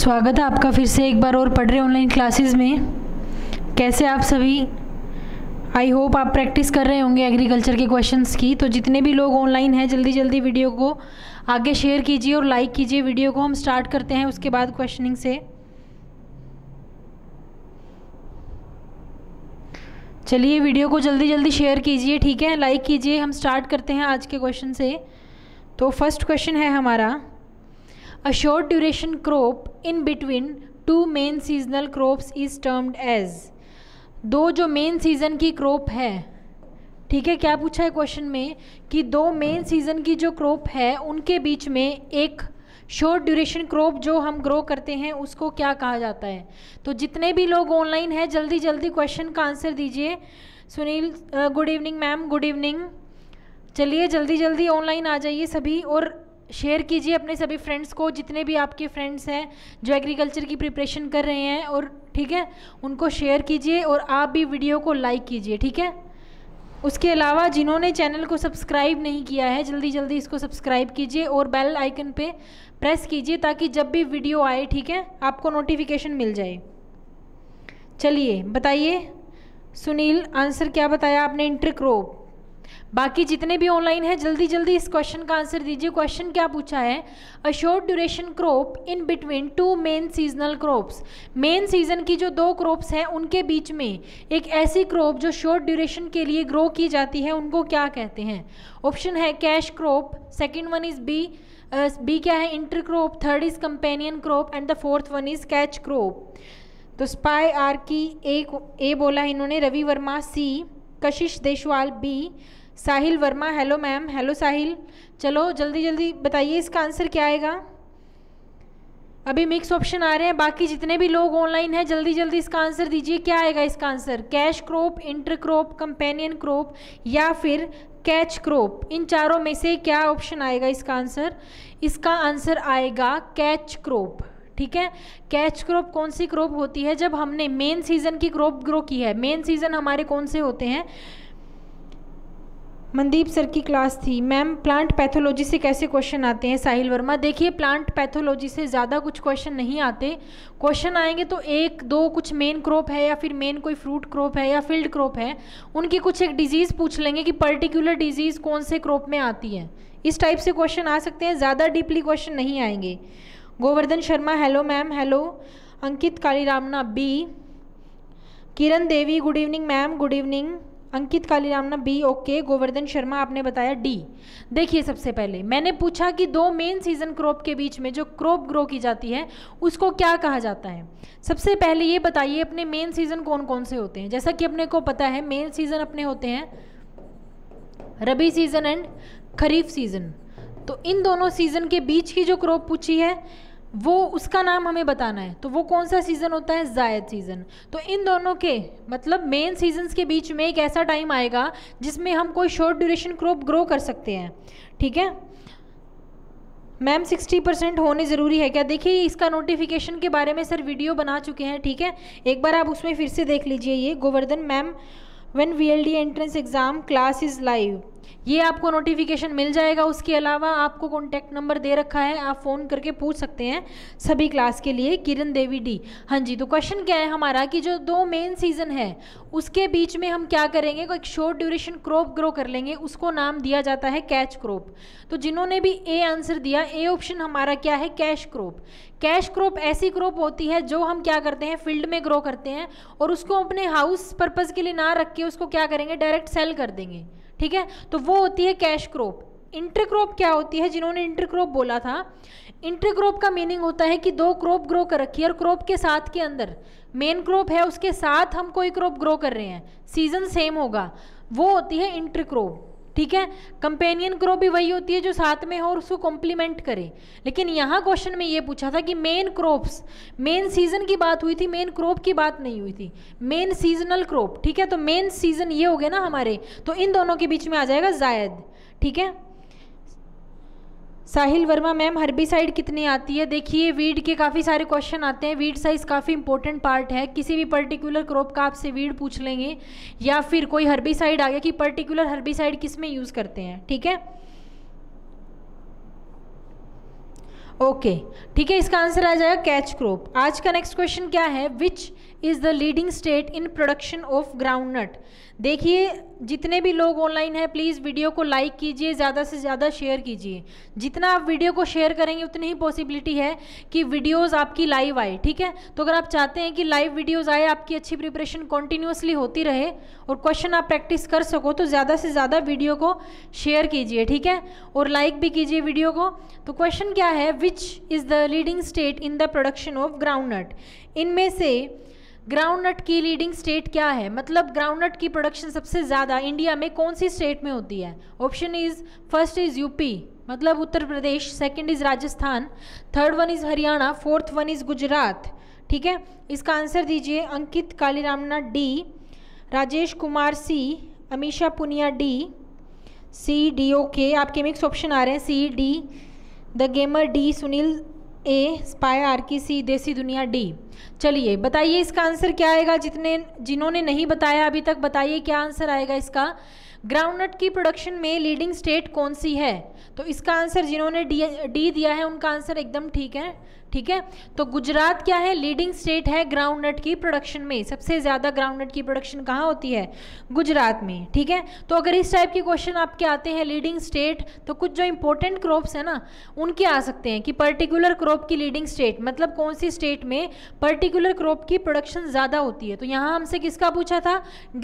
स्वागत है आपका फिर से एक बार और पढ़ रहे ऑनलाइन क्लासेस में कैसे आप सभी आई होप आप प्रैक्टिस कर रहे होंगे एग्रीकल्चर के क्वेश्चंस की तो जितने भी लोग ऑनलाइन हैं जल्दी जल्दी वीडियो को आगे शेयर कीजिए और लाइक कीजिए वीडियो को हम स्टार्ट करते हैं उसके बाद क्वेश्चनिंग से चलिए वीडियो को जल्दी जल्दी शेयर कीजिए ठीक है लाइक कीजिए हम स्टार्ट करते हैं आज के क्वेश्चन से तो फर्स्ट क्वेश्चन है हमारा A short duration crop in between two main seasonal crops is termed as दो जो मेन सीज़न की क्रॉप है ठीक है क्या पूछा है क्वेश्चन में कि दो मेन सीज़न की जो क्रॉप है उनके बीच में एक शॉर्ट ड्यूरेशन क्रॉप जो हम ग्रो करते हैं उसको क्या कहा जाता है तो जितने भी लोग ऑनलाइन हैं जल्दी जल्दी क्वेश्चन का आंसर दीजिए Sunil good evening ma'am good evening चलिए जल्दी जल्दी ऑनलाइन आ जाइए सभी और शेयर कीजिए अपने सभी फ्रेंड्स को जितने भी आपके फ्रेंड्स हैं जो एग्रीकल्चर की प्रिपरेशन कर रहे हैं और ठीक है उनको शेयर कीजिए और आप भी वीडियो को लाइक कीजिए ठीक है उसके अलावा जिन्होंने चैनल को सब्सक्राइब नहीं किया है जल्दी जल्दी इसको सब्सक्राइब कीजिए और बेल आइकन पे प्रेस कीजिए ताकि जब भी वीडियो आए ठीक है आपको नोटिफिकेशन मिल जाए चलिए बताइए सुनील आंसर क्या बताया आपने इंटरक्रोप बाकी जितने भी ऑनलाइन हैं जल्दी जल्दी इस क्वेश्चन का आंसर दीजिए क्वेश्चन क्या पूछा है a short duration crop in between two main seasonal crops main season की जो दो क्रॉप्स हैं उनके बीच में एक ऐसी क्रॉप जो शॉर्ट ड्यूरेशन के लिए ग्रो की जाती है उनको क्या कहते हैं ऑप्शन है cash crop second one is B B क्या है inter crop third is companion crop and the fourth one is catch crop तो spy R K A A बोला इन्होंने Ravi Verma C Kashish Deshwal B Sahil Verma hello ma'am hello Sahil चलो जल्दी जल्दी बताइए इसका आंसर क्या आएगा अभी मिक्स ऑप्शन आ रहे हैं बाकी जितने भी लोग ऑनलाइन हैं जल्दी जल्दी इसका आंसर दीजिए क्या आएगा इसका answer cash crop inter crop companion crop या फिर कैच क्रॉप इन चारों में से क्या ऑप्शन आएगा इसका आंसर इसका आंसर आएगा कैच क्रॉप ठीक है कैच क्रॉप कौन सी क्रॉप होती है जब हमने मेन सीज़न की क्रॉप ग्रो की है मेन सीज़न हमारे कौन से होते हैं मनदीप सर की क्लास थी मैम प्लांट पैथोलॉजी से कैसे क्वेश्चन आते हैं साहिल वर्मा देखिए प्लांट पैथोलॉजी से ज़्यादा कुछ क्वेश्चन नहीं आते क्वेश्चन आएंगे तो एक दो कुछ मेन क्रॉप है या फिर मेन कोई फ्रूट क्रॉप है या फील्ड क्रॉप है उनकी कुछ एक डिजीज़ पूछ लेंगे कि पर्टिकुलर डिजीज़ कौन से क्रॉप में आती है इस टाइप से क्वेश्चन आ सकते हैं ज़्यादा डीपली क्वेश्चन नहीं आएंगे Govardhan Sharma hello ma'am hello Ankit Kaliramna B Kiran Devi good evening ma'am good evening Ankit Kaliramna B okay Govardhan Sharma आपने बताया डी देखिए सबसे पहले मैंने पूछा कि दो मेन सीजन क्रॉप के बीच में जो क्रॉप ग्रो की जाती है उसको क्या कहा जाता है सबसे पहले ये बताइए अपने मेन सीजन कौन कौन से होते हैं जैसा कि अपने को पता है मेन सीजन अपने होते हैं Rabi season and Kharif season तो इन दोनों सीजन के बीच की जो क्रॉप पूछी है वो उसका नाम हमें बताना है तो वो कौन सा सीज़न होता है जायद सीज़न तो इन दोनों के मतलब मेन सीजन्स के बीच में एक ऐसा टाइम आएगा जिसमें हम कोई शॉर्ट ड्यूरेशन क्रॉप ग्रो कर सकते हैं ठीक है मैम सिक्सटी परसेंट होने ज़रूरी है क्या देखिए इसका नोटिफिकेशन के बारे में सर वीडियो बना चुके हैं ठीक है एक बार आप उसमें फिर से देख लीजिए ये Govardhan ma'am V L D entrance exam class is live ये आपको नोटिफिकेशन मिल जाएगा उसके अलावा आपको कॉन्टैक्ट नंबर दे रखा है आप फ़ोन करके पूछ सकते हैं सभी क्लास के लिए किरण देवी डी हाँ जी तो क्वेश्चन क्या है हमारा कि जो दो मेन सीज़न है उसके बीच में हम क्या करेंगे एक शॉर्ट ड्यूरेशन क्रॉप ग्रो कर लेंगे उसको नाम दिया जाता है कैच क्रॉप तो जिन्होंने भी ए आंसर दिया ए ऑप्शन हमारा क्या है कैश क्रॉप कैश क्रॉप ऐसी क्रॉप होती है जो हम क्या करते हैं फील्ड में ग्रो करते हैं और उसको अपने हाउस पर्पज़ के लिए ना रख के उसको क्या करेंगे डायरेक्ट सेल कर देंगे ठीक है तो वो होती है कैश क्रॉप इंटरक्रॉप क्या होती है जिन्होंने इंटरक्रॉप बोला था इंटरक्रॉप का मीनिंग होता है कि दो क्रॉप ग्रो कर रखी है और क्रॉप के साथ के अंदर मेन क्रॉप है उसके साथ हम कोई क्रॉप ग्रो कर रहे हैं सीजन सेम होगा वो होती है इंटरक्रॉप ठीक है कंपेनियन क्रो भी वही होती है जो साथ में हो और उसको कॉम्प्लीमेंट करे लेकिन यहाँ क्वेश्चन में ये पूछा था कि मेन क्रॉप्स मेन सीजन की बात हुई थी मेन क्रॉप की बात नहीं हुई थी मेन सीजनल क्रॉप ठीक है तो मेन सीजन ये हो गया ना हमारे तो इन दोनों के बीच में आ जाएगा जायद ठीक है साहिल वर्मा मैम हर्बिसाइड कितनी आती है देखिए वीड के काफ़ी सारे क्वेश्चन आते हैं वीड साइज़ काफ़ी इंपॉर्टेंट पार्ट है किसी भी पर्टिकुलर क्रॉप का आपसे वीड पूछ लेंगे या फिर कोई हर्बिसाइड आ गया कि पर्टिकुलर हर्बिसाइड किस में यूज़ करते हैं ठीक है ओके ठीक है इसका आंसर आ जाएगा कैच क्रॉप आज का नेक्स्ट क्वेश्चन क्या है which is the leading state in production of groundnut देखिए जितने भी लोग ऑनलाइन हैं प्लीज़ वीडियो को लाइक कीजिए ज़्यादा से ज़्यादा शेयर कीजिए जितना आप वीडियो को शेयर करेंगे उतनी ही पॉसिबिलिटी है कि वीडियोज़ आपकी लाइव आए ठीक है तो अगर आप चाहते हैं कि लाइव वीडियोज़ आए आपकी अच्छी प्रिपरेशन कॉन्टीन्यूसली होती रहे और क्वेश्चन आप प्रैक्टिस कर सको तो ज़्यादा से ज़्यादा वीडियो को शेयर कीजिए ठीक है और लाइक भी कीजिए वीडियो को तो क्वेश्चन क्या है which is the leading state in the production of groundnut इनमें से ग्राउंड नट की लीडिंग स्टेट क्या है मतलब ग्राउंड नट की प्रोडक्शन सबसे ज़्यादा इंडिया में कौन सी स्टेट में होती है option is first is UP मतलब Uttar Pradesh second is Rajasthan third one is Haryana fourth one is Gujarat ठीक है इसका आंसर दीजिए Ankit Kaliramna D Rajesh Kumar C Amisha Punia D C D okay आपके मिक्स ऑप्शन आ रहे हैं C D the gamer D Sunil A spy R K C देसी दुनिया डी चलिए बताइए इसका आंसर क्या आएगा जितने जिन्होंने नहीं बताया अभी तक बताइए क्या आंसर आएगा इसका ग्राउंडनट की प्रोडक्शन में लीडिंग स्टेट कौन सी है तो इसका आंसर जिन्होंने डी डी दिया है उनका आंसर एकदम ठीक है ठीक है तो गुजरात क्या है लीडिंग स्टेट है ग्राउंडनट की प्रोडक्शन में सबसे ज़्यादा ग्राउंडनट की प्रोडक्शन कहाँ होती है गुजरात में ठीक है तो अगर इस टाइप के क्वेश्चन आपके आते हैं लीडिंग स्टेट तो कुछ जो इंपॉर्टेंट क्रॉप्स हैं ना उनके आ सकते हैं कि पर्टिकुलर क्रॉप की लीडिंग स्टेट मतलब कौन सी स्टेट में पर पर्टिकुलर क्रॉप की प्रोडक्शन ज़्यादा होती है तो यहाँ हमसे किसका पूछा था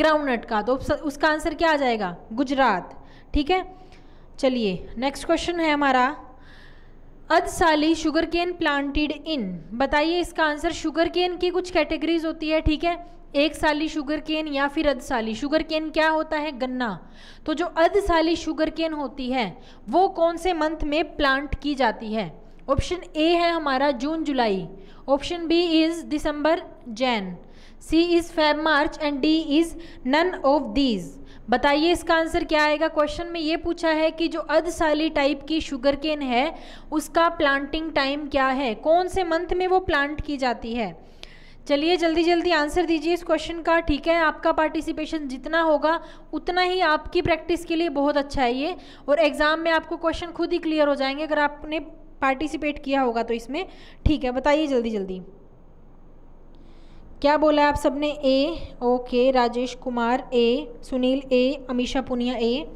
ग्राउंडनट का तो उसका आंसर क्या आ जाएगा गुजरात ठीक है चलिए नेक्स्ट क्वेश्चन है हमारा अधसाली शुगर केन प्लांटेड इन बताइए इसका आंसर शुगर केन की कुछ कैटेगरीज होती है ठीक है एक साली शुगर केन या फिर अधसाली शुगर केन क्या होता है गन्ना तो जो अधसाली शुगर केन होती है वो कौन से मंथ में प्लांट की जाती है ऑप्शन ए है हमारा June July option B is December Jan C is Feb March and D is none of these बताइए इसका आंसर क्या आएगा क्वेश्चन में ये पूछा है कि जो अर्धसाली टाइप की शुगर केन है उसका प्लांटिंग टाइम क्या है कौन से मंथ में वो प्लांट की जाती है चलिए जल्दी जल्दी आंसर दीजिए इस क्वेश्चन का ठीक है आपका पार्टिसिपेशन जितना होगा उतना ही आपकी प्रैक्टिस के लिए बहुत अच्छा है ये और एग्ज़ाम में आपको क्वेश्चन खुद ही क्लियर हो जाएंगे अगर आपने पार्टिसिपेट किया होगा तो इसमें ठीक है बताइए जल्दी जल्दी क्या बोला आप सबने A okay Rajesh Kumar A Sunil A Amisha Punia A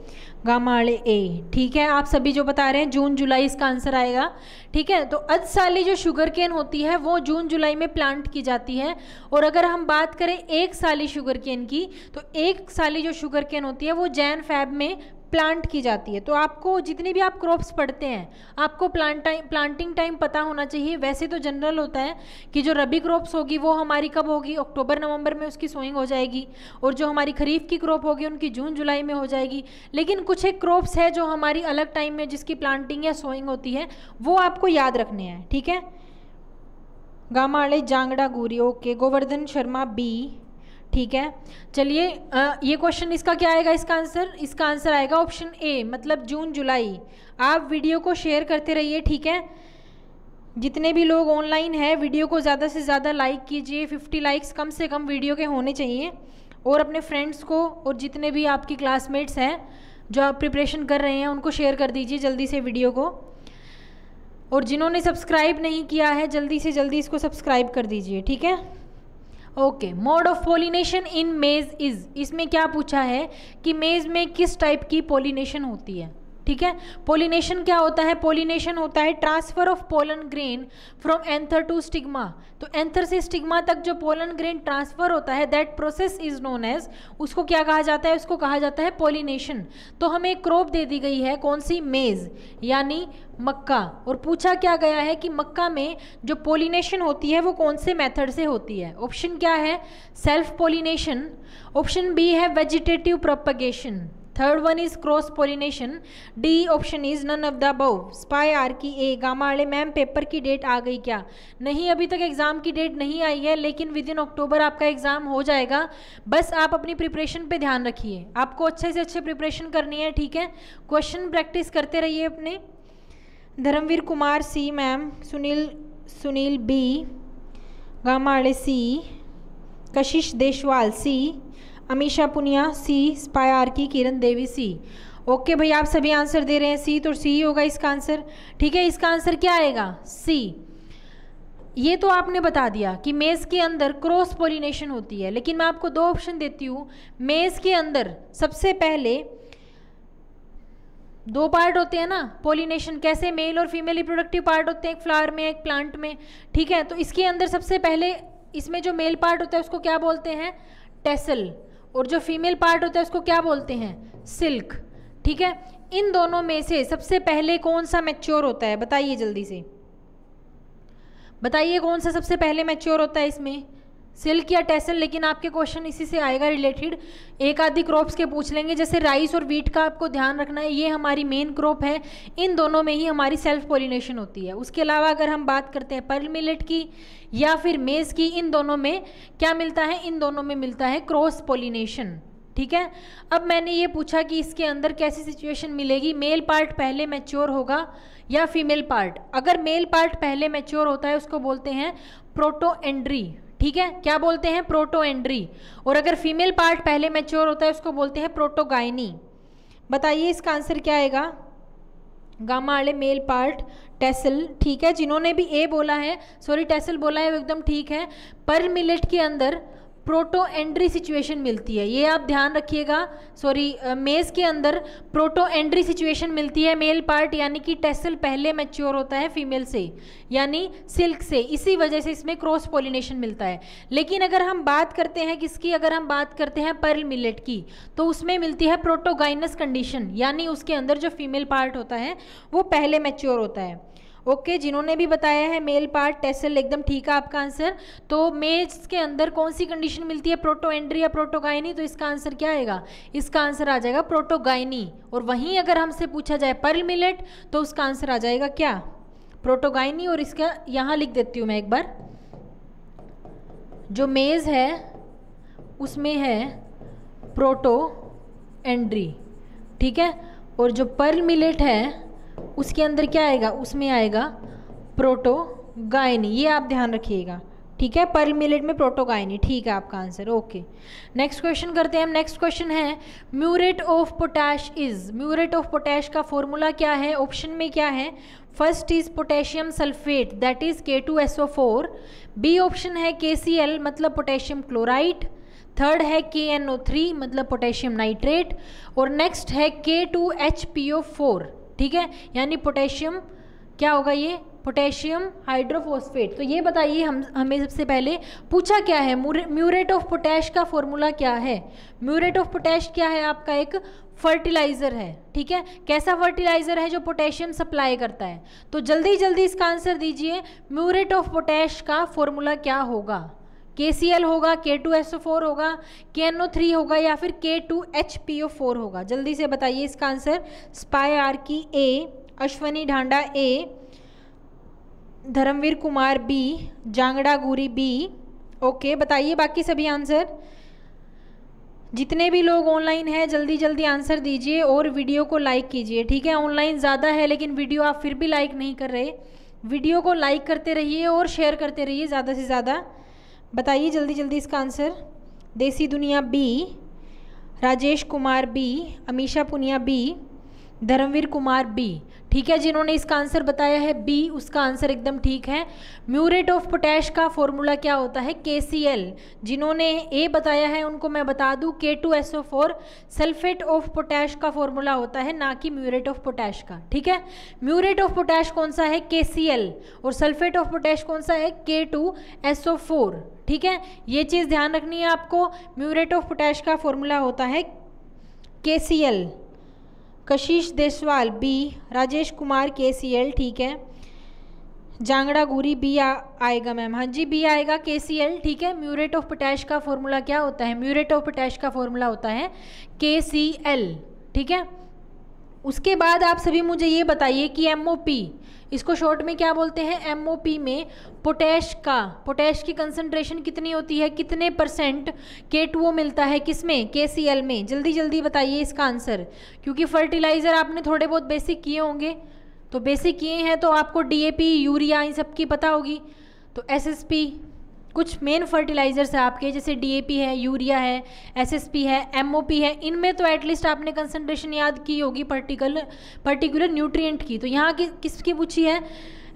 Gamade A ठीक है आप सभी जो बता रहे हैं जून जुलाई इसका आंसर आएगा ठीक है तो साली जो शुगर केन होती है वो जून जुलाई में प्लांट की जाती है और अगर हम बात करें एक साली शुगर केन की तो एक साली जो शुगर केन होती है वो जैन फैब में प्लांट की जाती है तो आपको जितनी भी आप क्रॉप्स पढ़ते हैं आपको प्लांट टाइम प्लांटिंग टाइम पता होना चाहिए वैसे तो जनरल होता है कि जो रबी क्रॉप्स होगी वो हमारी कब होगी अक्टूबर नवंबर में उसकी सोइंग हो जाएगी और जो हमारी खरीफ की क्रॉप होगी उनकी जून जुलाई में हो जाएगी लेकिन कुछ एक क्रॉप्स है जो हमारी अलग टाइम में जिसकी प्लांटिंग या सोइंग होती है वो आपको याद रखने हैं ठीक है गामा जांगड़ा गोरी ओके गोवर्धन शर्मा बी ठीक है चलिए ये क्वेश्चन इसका क्या आएगा इसका आंसर इसका आंसर आएगा ऑप्शन ए मतलब जून जुलाई आप वीडियो को शेयर करते रहिए ठीक है जितने भी लोग ऑनलाइन है वीडियो को ज़्यादा से ज़्यादा लाइक कीजिए फिफ्टी लाइक्स कम से कम वीडियो के होने चाहिए और अपने फ्रेंड्स को और जितने भी आपकी क्लासमेट्स हैं जो आप प्रिपरेशन कर रहे हैं उनको शेयर कर दीजिए जल्दी से वीडियो को और जिन्होंने सब्सक्राइब नहीं किया है जल्दी से जल्दी इसको सब्सक्राइब कर दीजिए ठीक है okay mode of pollination in maize is इसमें क्या पूछा है कि मेज में किस टाइप की पोलिनेशन होती है ठीक है पोलिनेशन क्या होता है पोलिनेशन होता है transfer of pollen grain from anther to stigma तो एंथर से स्टिग्मा तक जो पोलन ग्रेन ट्रांसफर होता है that process is known as उसको क्या कहा जाता है उसको कहा जाता है पोलिनेशन तो हमें क्रॉप दे दी गई है कौन सी मेज़ यानी मक्का और पूछा क्या गया है कि मक्का में जो पोलिनेशन होती है वो कौन से मेथड से होती है ऑप्शन क्या है सेल्फ पोलिनेशन ऑप्शन बी है vegetative propagation third one is cross pollination D option is none of the above spy R K A Gama Gamade ma'am paper की डेट आ गई क्या नहीं अभी तक एग्ज़ाम की डेट नहीं आई है लेकिन विद इन अक्टूबर आपका एग्ज़ाम हो जाएगा बस आप अपनी प्रिपरेशन पे ध्यान रखिए आपको अच्छे से अच्छे प्रिपरेशन करनी है ठीक है क्वेश्चन प्रैक्टिस करते रहिए अपने Dharmveer Kumar C ma'am Sunil Sunil B Gama Gamade C Kashish Deshwal C Amisha Punia C R K Kiran देवी सी ओके भाई आप सभी आंसर दे रहे हैं सी तो सी होगा इसका आंसर ठीक है इसका आंसर क्या आएगा सी ये तो आपने बता दिया कि मेज़ के अंदर क्रॉस पोलिनेशन होती है लेकिन मैं आपको दो ऑप्शन देती हूँ मेज़ के अंदर सबसे पहले दो पार्ट होते हैं ना पोलिनेशन कैसे मेल और फीमेल रिप्रोडक्टिव पार्ट होते हैं एक फ्लावर में एक प्लांट में ठीक है तो इसके अंदर सबसे पहले इसमें जो मेल पार्ट होता है उसको क्या बोलते हैं टेसल और जो फीमेल पार्ट होता है उसको क्या बोलते हैं सिल्क ठीक है इन दोनों में से सबसे पहले कौन सा मैच्योर होता है बताइए जल्दी से बताइए कौन सा सबसे पहले मैच्योर होता है इसमें सिल्क या टेसल लेकिन आपके क्वेश्चन इसी से आएगा रिलेटेड एक आधी क्रॉप्स के पूछ लेंगे जैसे राइस और वीट का आपको ध्यान रखना है ये हमारी मेन क्रॉप है इन दोनों में ही हमारी सेल्फ पोलिनेशन होती है उसके अलावा अगर हम बात करते हैं पर्ल मिलेट की या फिर मेज़ की इन दोनों में क्या मिलता है इन दोनों में मिलता है क्रॉस पोलिनेशन ठीक है अब मैंने ये पूछा कि इसके अंदर कैसी सिचुएशन मिलेगी मेल पार्ट पहले मैच्योर होगा या फीमेल पार्ट अगर मेल पार्ट पहले मैच्योर होता है उसको बोलते हैं प्रोटो एंड्री ठीक है क्या बोलते हैं प्रोटोएंड्री और अगर फीमेल पार्ट पहले मैच्योर होता है उसको बोलते हैं प्रोटोगाइनी बताइए इसका आंसर क्या आएगा गामा वाले मेल पार्ट टेसल ठीक है जिन्होंने भी ए बोला है सॉरी टेसल बोला है वो एकदम ठीक है पर मिलेट के अंदर प्रोटो एंड्री सिचुएशन मिलती है ये आप ध्यान रखिएगा सॉरी मेज़ के अंदर प्रोटो एंड्री सिचुएशन मिलती है मेल पार्ट यानी कि टेसल पहले मैच्योर होता है फीमेल से यानी सिल्क से इसी वजह से इसमें क्रॉस पोलिनेशन मिलता है लेकिन अगर हम बात करते हैं किसकी अगर हम बात करते हैं पर्ल मिलेट की तो उसमें मिलती है प्रोटोगाइनस कंडीशन यानी उसके अंदर जो फीमेल पार्ट होता है वो पहले मैच्योर होता है ओके जिन्होंने भी बताया है मेल पार्ट टेसल एकदम ठीक है आपका आंसर तो मेज के अंदर कौन सी कंडीशन मिलती है प्रोटोएंड्री या प्रोटोगाइनी तो इसका आंसर क्या आएगा इसका आंसर आ जाएगा प्रोटोगाइनी और वहीं अगर हमसे पूछा जाए पर्ल मिलेट तो उसका आंसर आ जाएगा क्या प्रोटोगाइनी और इसका यहाँ लिख देती हूँ मैं एक बार जो मेज़ है उसमें है प्रोटो एंड्री ठीक है और जो पर्ल मिलेट है उसके अंदर क्या आएगा उसमें आएगा प्रोटोगायनी ये आप ध्यान रखिएगा ठीक है पर मिलेट में प्रोटोगायनी ठीक है आपका आंसर ओके नेक्स्ट क्वेश्चन करते हैं हम नेक्स्ट क्वेश्चन है muriate of potash is muriate of potash का फॉर्मूला क्या है ऑप्शन में क्या है first is potassium sulphate that is K two S O four B option है के सी एल मतलब पोटेशियम क्लोराइड थर्ड है के एन ओ थ्री मतलब पोटेशियम नाइट्रेट और नेक्स्ट है K two H P O four ठीक है यानी potassium क्या होगा ये पोटेशियम हाइड्रोफोस्फेट तो ये बताइए हम हमें सबसे पहले पूछा क्या है म्यूरेट ऑफ पोटैश का फॉर्मूला क्या है म्यूरेट ऑफ पोटैश क्या है आपका एक फर्टिलाइज़र है ठीक है कैसा फर्टिलाइज़र है जो पोटेशियम सप्लाई करता है तो जल्दी जल्दी इसका आंसर दीजिए म्यूरेट ऑफ पोटैश का फॉर्मूला क्या होगा के सी एल होगा के टू एस ओ फोर होगा के एन ओ थ्री होगा या फिर K two H P O four होगा जल्दी से बताइए इसका answer spy R K A Ashwani Dhanda A Dharmveer Kumar B Jangra Guri B okay बताइए बाकी सभी आंसर जितने भी लोग ऑनलाइन हैं जल्दी जल्दी आंसर दीजिए और वीडियो को लाइक कीजिए ठीक है ऑनलाइन ज़्यादा है लेकिन वीडियो आप फिर भी लाइक नहीं कर रहे वीडियो को लाइक करते रहिए और शेयर करते रहिए ज़्यादा से ज़्यादा बताइए जल्दी जल्दी इसका answer Desi Duniya B Rajesh Kumar B Amisha Punia B Dharmveer Kumar B ठीक है जिन्होंने इसका आंसर बताया है बी उसका आंसर एकदम ठीक है म्यूरेट ऑफ पोटैश का फॉर्मूला क्या होता है के जिन्होंने ए बताया है उनको मैं बता दूं K two S O four sulphate of potash का फॉर्मूला होता है ना कि म्यूरेट ऑफ पोटैश का ठीक है म्यूरेट ऑफ पोटैश कौन सा है के और सल्फेट ऑफ पोटैश कौन सा है K two S O four ठीक है ये चीज़ ध्यान रखनी है आपको म्यूरेट ऑफ पोटैश का फॉर्मूला होता है के कशिश देसवाल बी राजेश कुमार के सी एल ठीक है जांगड़ा गोरी बी आएगा मैम हाँ जी बी आएगा के सी एल ठीक है म्यूरेट ऑफ पोटैश का फॉर्मूला क्या होता है म्यूरेट ऑफ पोटैश का फॉर्मूला होता है के सी एल ठीक है उसके बाद आप सभी मुझे ये बताइए कि एम इसको शॉर्ट में क्या बोलते हैं एम में पोटैश का पोटैश की कंसनट्रेशन कितनी होती है कितने परसेंट के मिलता है किस में के में जल्दी जल्दी बताइए इसका आंसर क्योंकि फर्टिलाइज़र आपने थोड़े बहुत बेसिक किए होंगे तो बेसिक किए हैं तो आपको डी यूरिया इन सब की पता होगी तो एस कुछ मेन फर्टिलाइज़र्स हैं आपके जैसे डीएपी है यूरिया है एसएसपी है एमओपी है इनमें तो एटलीस्ट आपने कंसनट्रेशन याद की होगी पर्टिकुलर पर्टिकुलर न्यूट्रिएंट की तो यहाँ की किसकी पूछी है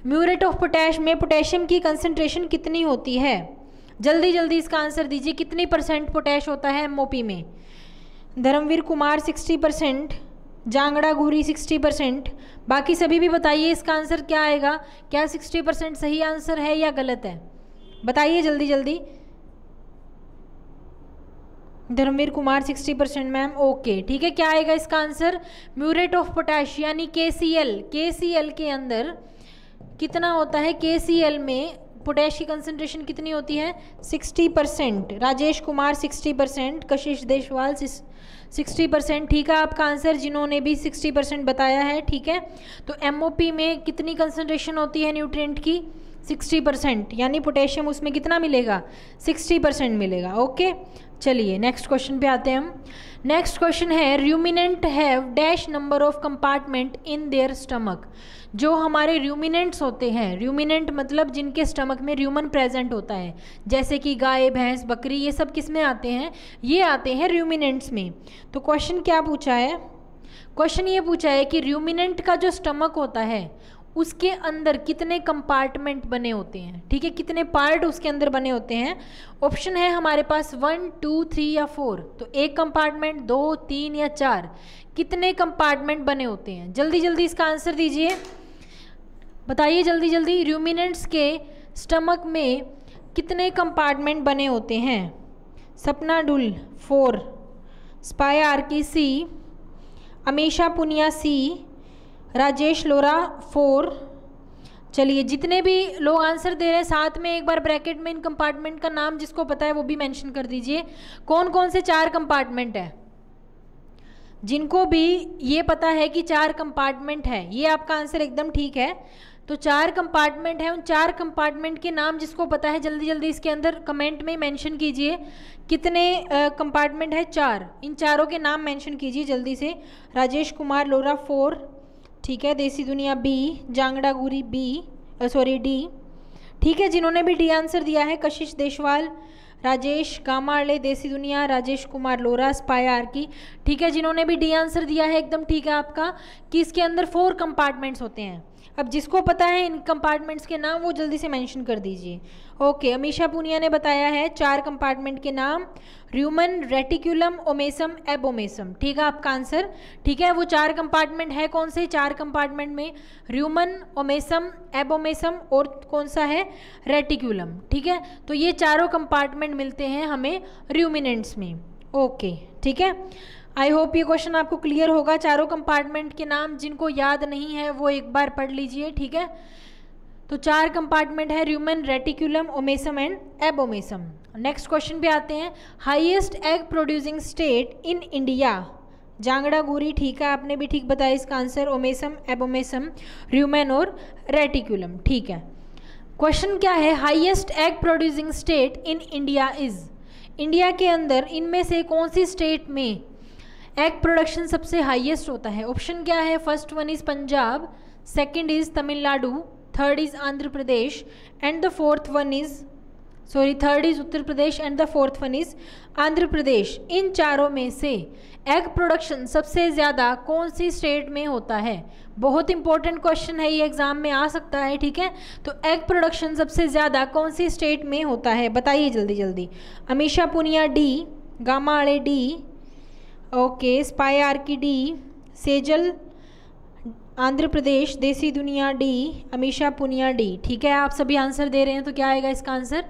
म्यूरेट ऑफ पोटैश में पोटेशियम की कंसनट्रेशन कितनी होती है जल्दी जल्दी इसका आंसर दीजिए कितनी परसेंट पोटैश होता है एम में Dharmveer Kumar sixty percent Jangra Ghuri sixty percent बाकी सभी भी बताइए इसका आंसर क्या आएगा क्या सिक्सटी परसेंट सही आंसर है या गलत है बताइए जल्दी जल्दी Dharmveer Kumar 60 percent ma'am okay ठीक है क्या आएगा इसका आंसर म्यूरेट ऑफ पोटैश यानी के सी एल के सी एल के अंदर कितना होता है के सी एल में पोटैश की कंसनट्रेशन कितनी होती है 60 परसेंट राजेश कुमार 60 परसेंट कशिश देशवाल 60 परसेंट ठीक है आपका आंसर जिन्होंने भी 60 परसेंट बताया है ठीक है तो पी में कितनी कंसनट्रेशन होती है न्यूट्रेंट की सिक्सटी परसेंट यानी पोटेशियम उसमें कितना मिलेगा सिक्सटी परसेंट मिलेगा ओके चलिए नेक्स्ट क्वेश्चन पे आते हैं हम नेक्स्ट क्वेश्चन है ruminant have dash number of compartment in their stomach जो हमारे र्यूमिनेंट्स होते हैं र्यूमिनेंट मतलब जिनके स्टमक में र्यूमन प्रेजेंट होता है जैसे कि गाय भैंस बकरी ये सब किस में आते हैं ये आते हैं र्यूमिनेंट्स में तो क्वेश्चन क्या पूछा है क्वेश्चन ये पूछा है कि र्यूमिनेंट का जो स्टमक होता है उसके अंदर कितने कंपार्टमेंट बने होते हैं ठीक है कितने पार्ट उसके अंदर बने होते हैं ऑप्शन है हमारे पास वन टू थ्री या फोर तो एक कंपार्टमेंट दो तीन या चार कितने कंपार्टमेंट बने होते हैं जल्दी जल्दी इसका आंसर दीजिए बताइए जल्दी जल्दी र्यूमिनेंट्स के स्टमक में कितने कंपार्टमेंट बने होते हैं सपना डुल four spy R K C Amisha Punia C Rajesh Lora four चलिए जितने भी लोग आंसर दे रहे हैं साथ में एक बार ब्रैकेट में इन कंपार्टमेंट का नाम जिसको पता है वो भी मेंशन कर दीजिए कौन कौन से चार कंपार्टमेंट है जिनको भी ये पता है कि चार कंपार्टमेंट है ये आपका आंसर एकदम ठीक है तो चार कंपार्टमेंट है उन चार कंपार्टमेंट के नाम जिसको पता है जल्दी जल्दी इसके अंदर कमेंट में मेंशन कीजिए कितने कंपार्टमेंट है चार इन चारों के नाम मेंशन कीजिए जल्दी से राजेश कुमार लोरा फोर ठीक है Desi Duniya B Jangra Guri B sorry D ठीक है जिन्होंने भी डी आंसर दिया है कशिश देशवाल राजेश कामाड़े देसी दुनिया राजेश कुमार लोरा स्पाया की ठीक है जिन्होंने भी डी आंसर दिया है एकदम ठीक है आपका कि इसके अंदर फोर कंपार्टमेंट्स होते हैं अब जिसको पता है इन कंपार्टमेंट्स के नाम वो जल्दी से मेंशन कर दीजिए ओके अमीशा पुनिया ने बताया है चार कंपार्टमेंट के नाम ह्यूमन रेटिकुलम ओमेसम एबोमेसम ठीक है आपका आंसर ठीक है वो चार कंपार्टमेंट है कौन से चार कंपार्टमेंट में ह्यूमन ओमेसम एबोमेसम और कौन सा है रेटिकुलम ठीक है तो ये चारों कंपार्टमेंट मिलते हैं हमें र्यूमिनेंट्स में ओके ठीक है आई होप ये क्वेश्चन आपको क्लियर होगा चारों कंपार्टमेंट के नाम जिनको याद नहीं है वो एक बार पढ़ लीजिए ठीक है तो चार कंपार्टमेंट है rumen reticulum omasum and abomasum next question पे आते हैं highest egg producing state in India Jangra Gori ठीक है आपने भी ठीक बताया इसका आंसर ओमेसम एबोमेसम र्यूमेन और रेटिकुलम ठीक है क्वेश्चन क्या है highest egg producing state in India is India के अंदर इनमें से कौन सी स्टेट में एग प्रोडक्शन सबसे हाईएस्ट होता है ऑप्शन क्या है first one is Punjab second is Tamil Nadu third is Andhra Pradesh and the fourth one is sorry third is Uttar Pradesh and the fourth one is Andhra Pradesh इन चारों में से एग प्रोडक्शन सबसे ज़्यादा कौन सी स्टेट में होता है बहुत इंपॉर्टेंट क्वेश्चन है ये एग्ज़ाम में आ सकता है ठीक है तो एग प्रोडक्शन सबसे ज़्यादा कौन सी स्टेट में होता है बताइए जल्दी जल्दी Amisha Punia D Gama Ade D okay spy R K D Sejal Andhra Pradesh Desi Duniya D Amisha Punia D ठीक है आप सभी आंसर दे रहे हैं तो क्या आएगा इसका आंसर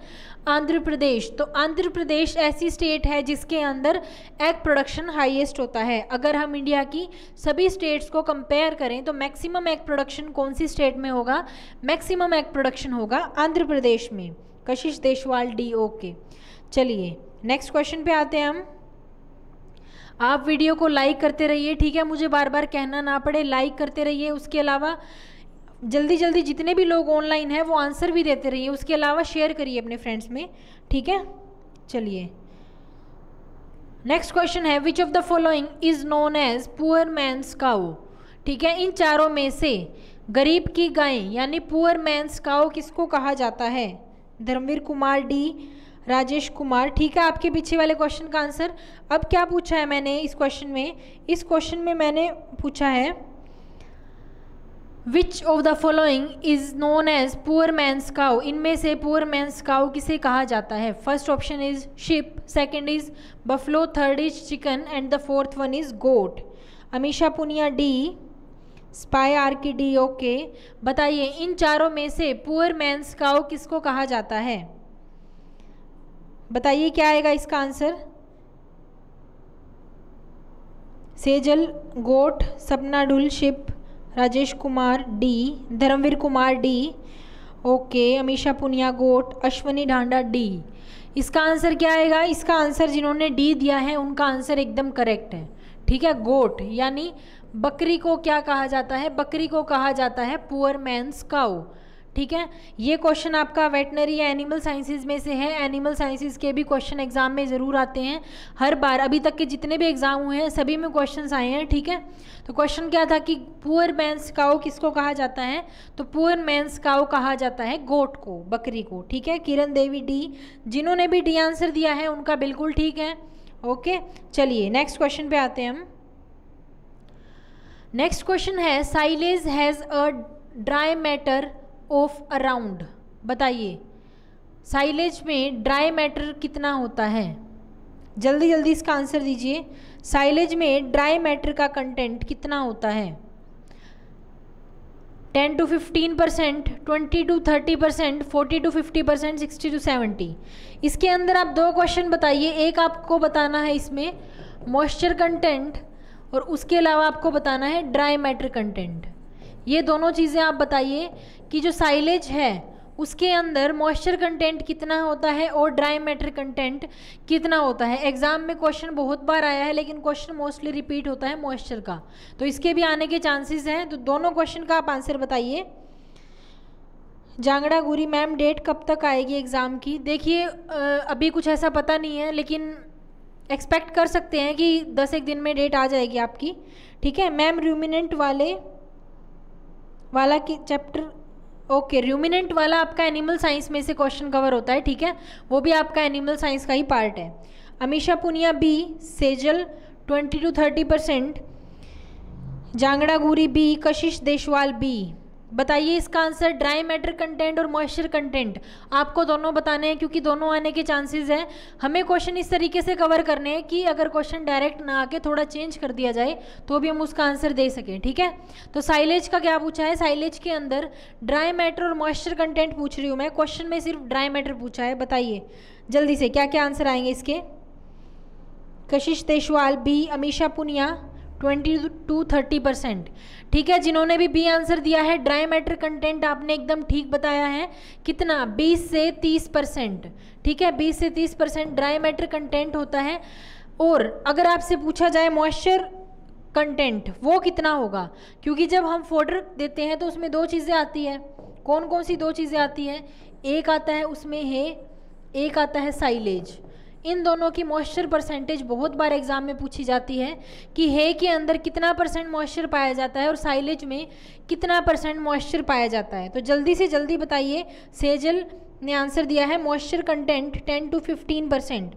आंध्र प्रदेश तो आंध्र प्रदेश ऐसी स्टेट है जिसके अंदर एग प्रोडक्शन हाईएस्ट होता है अगर हम इंडिया की सभी स्टेट्स को कंपेयर करें तो मैक्सिमम एग प्रोडक्शन कौन सी स्टेट में होगा मैक्सिमम एग प्रोडक्शन होगा आंध्र प्रदेश में कशिश देशवाल डी ओके चलिए नेक्स्ट क्वेश्चन पे आते हैं हम आप वीडियो को लाइक करते रहिए ठीक है मुझे बार बार कहना ना पड़े लाइक करते रहिए उसके अलावा जल्दी जल्दी जितने भी लोग ऑनलाइन हैं वो आंसर भी देते रहिए उसके अलावा शेयर करिए अपने फ्रेंड्स में ठीक है चलिए नेक्स्ट क्वेश्चन है which of the following is known as poor man's cow ठीक है इन चारों में से गरीब की गाय यानी पुअर मैंस काओ किसको कहा जाता है धर्मवीर कुमार डी राजेश कुमार ठीक है आपके पीछे वाले क्वेश्चन का आंसर अब क्या पूछा है मैंने इस क्वेश्चन में इस क्वेश्चन में मैंने पूछा है which of the following is known as poor man's cow इनमें से पुअर मैंस काउ किसे कहा जाता है first option is sheep second is buffalo third is chicken and the fourth one is goat Amisha Punia D spy R K D okay बताइए इन चारों में से पुअर मैंस काउ किसको कहा जाता है बताइए क्या आएगा इसका आंसर सेजल गोट सपना डुल sheep Rajesh Kumar D Dharmvir Kumar D okay Amisha Punia goat Ashwani Dhanda D इसका आंसर क्या आएगा इसका आंसर जिन्होंने डी दिया है उनका आंसर एकदम करेक्ट है ठीक है गोट यानी बकरी को क्या कहा जाता है बकरी को कहा जाता है पुअर मैंस काउ ठीक है ये क्वेश्चन आपका वेटनरी या एनिमल साइंसेज में से है एनिमल साइंसेज के भी क्वेश्चन एग्जाम में ज़रूर आते हैं हर बार अभी तक के जितने भी एग्जाम हुए हैं सभी में क्वेश्चंस आए हैं ठीक है तो क्वेश्चन क्या था कि पुअर मैंस काओ किसको कहा जाता है तो पुअर मैंस काओ कहा जाता है गोट को बकरी को ठीक है किरण देवी डी जिन्होंने भी डी आंसर दिया है उनका बिल्कुल ठीक है ओके चलिए नेक्स्ट क्वेश्चन पे आते हैं हम नेक्स्ट क्वेश्चन है silage has a dry matter of around बताइए साइलेज में ड्राई मैटर कितना होता है जल्दी जल्दी इसका आंसर दीजिए साइलेज में ड्राई मैटर का कंटेंट कितना होता है ten to fifteen percent twenty to thirty percent forty to fifty percent sixty to seventy इसके अंदर आप दो क्वेश्चन बताइए एक आपको बताना है इसमें मॉइस्चर कंटेंट और उसके अलावा आपको बताना है ड्राई मैटर कंटेंट ये दोनों चीज़ें आप बताइए कि जो साइलेज है उसके अंदर मॉइस्चर कंटेंट कितना होता है और ड्राई मैटर कंटेंट कितना होता है एग्ज़ाम में क्वेश्चन बहुत बार आया है लेकिन क्वेश्चन मोस्टली रिपीट होता है मॉइस्चर का तो इसके भी आने के चांसेस हैं तो दोनों क्वेश्चन का आप आंसर बताइए जांगड़ा गुरी मैम डेट कब तक आएगी एग्ज़ाम की देखिए अभी कुछ ऐसा पता नहीं है लेकिन एक्सपेक्ट कर सकते हैं कि दस एक दिन में डेट आ जाएगी आपकी ठीक है मैम रूमिनेंट वाले वाला कि चैप्टर ओके okay, र्यूमिनेंट वाला आपका एनिमल साइंस में से क्वेश्चन कवर होता है ठीक है वो भी आपका एनिमल साइंस का ही पार्ट है Amisha Punia B Sejal twenty to thirty percent Jangra Guri B Kashish Deshwal B बताइए इसका आंसर ड्राई मैटर कंटेंट और मॉइस्चर कंटेंट आपको दोनों बताने हैं क्योंकि दोनों आने के चांसेस हैं हमें क्वेश्चन इस तरीके से कवर करने हैं कि अगर क्वेश्चन डायरेक्ट ना आके थोड़ा चेंज कर दिया जाए तो भी हम उसका आंसर दे सकें ठीक है तो साइलेज का क्या पूछा है साइलेज के अंदर ड्राई मैटर और मॉइस्चर कंटेंट पूछ रही हूँ मैं क्वेश्चन में सिर्फ ड्राई मैटर पूछा है बताइए जल्दी से क्या क्या आंसर आएंगे इसके Kashish Tejwal B Amisha Punia twenty to thirty percent ठीक है जिन्होंने भी बी आंसर दिया है ड्राई मैटर कंटेंट आपने एकदम ठीक बताया है कितना बीस से तीस परसेंट ठीक है बीस से तीस परसेंट ड्राई मैटर कंटेंट होता है और अगर आपसे पूछा जाए मॉइस्चर कंटेंट वो कितना होगा क्योंकि जब हम फोडर देते हैं तो उसमें दो चीज़ें आती है कौन कौन सी दो चीज़ें आती हैं एक आता है उसमें है एक आता है साइलेज इन दोनों की मॉइस्चर परसेंटेज बहुत बार एग्जाम में पूछी जाती है कि हे के अंदर कितना परसेंट मॉइस्चर पाया जाता है और साइलेज में कितना परसेंट मॉइस्चर पाया जाता है तो जल्दी से जल्दी बताइए सेजल ने आंसर दिया है मॉइस्चर कंटेंट 10 टू 15 परसेंट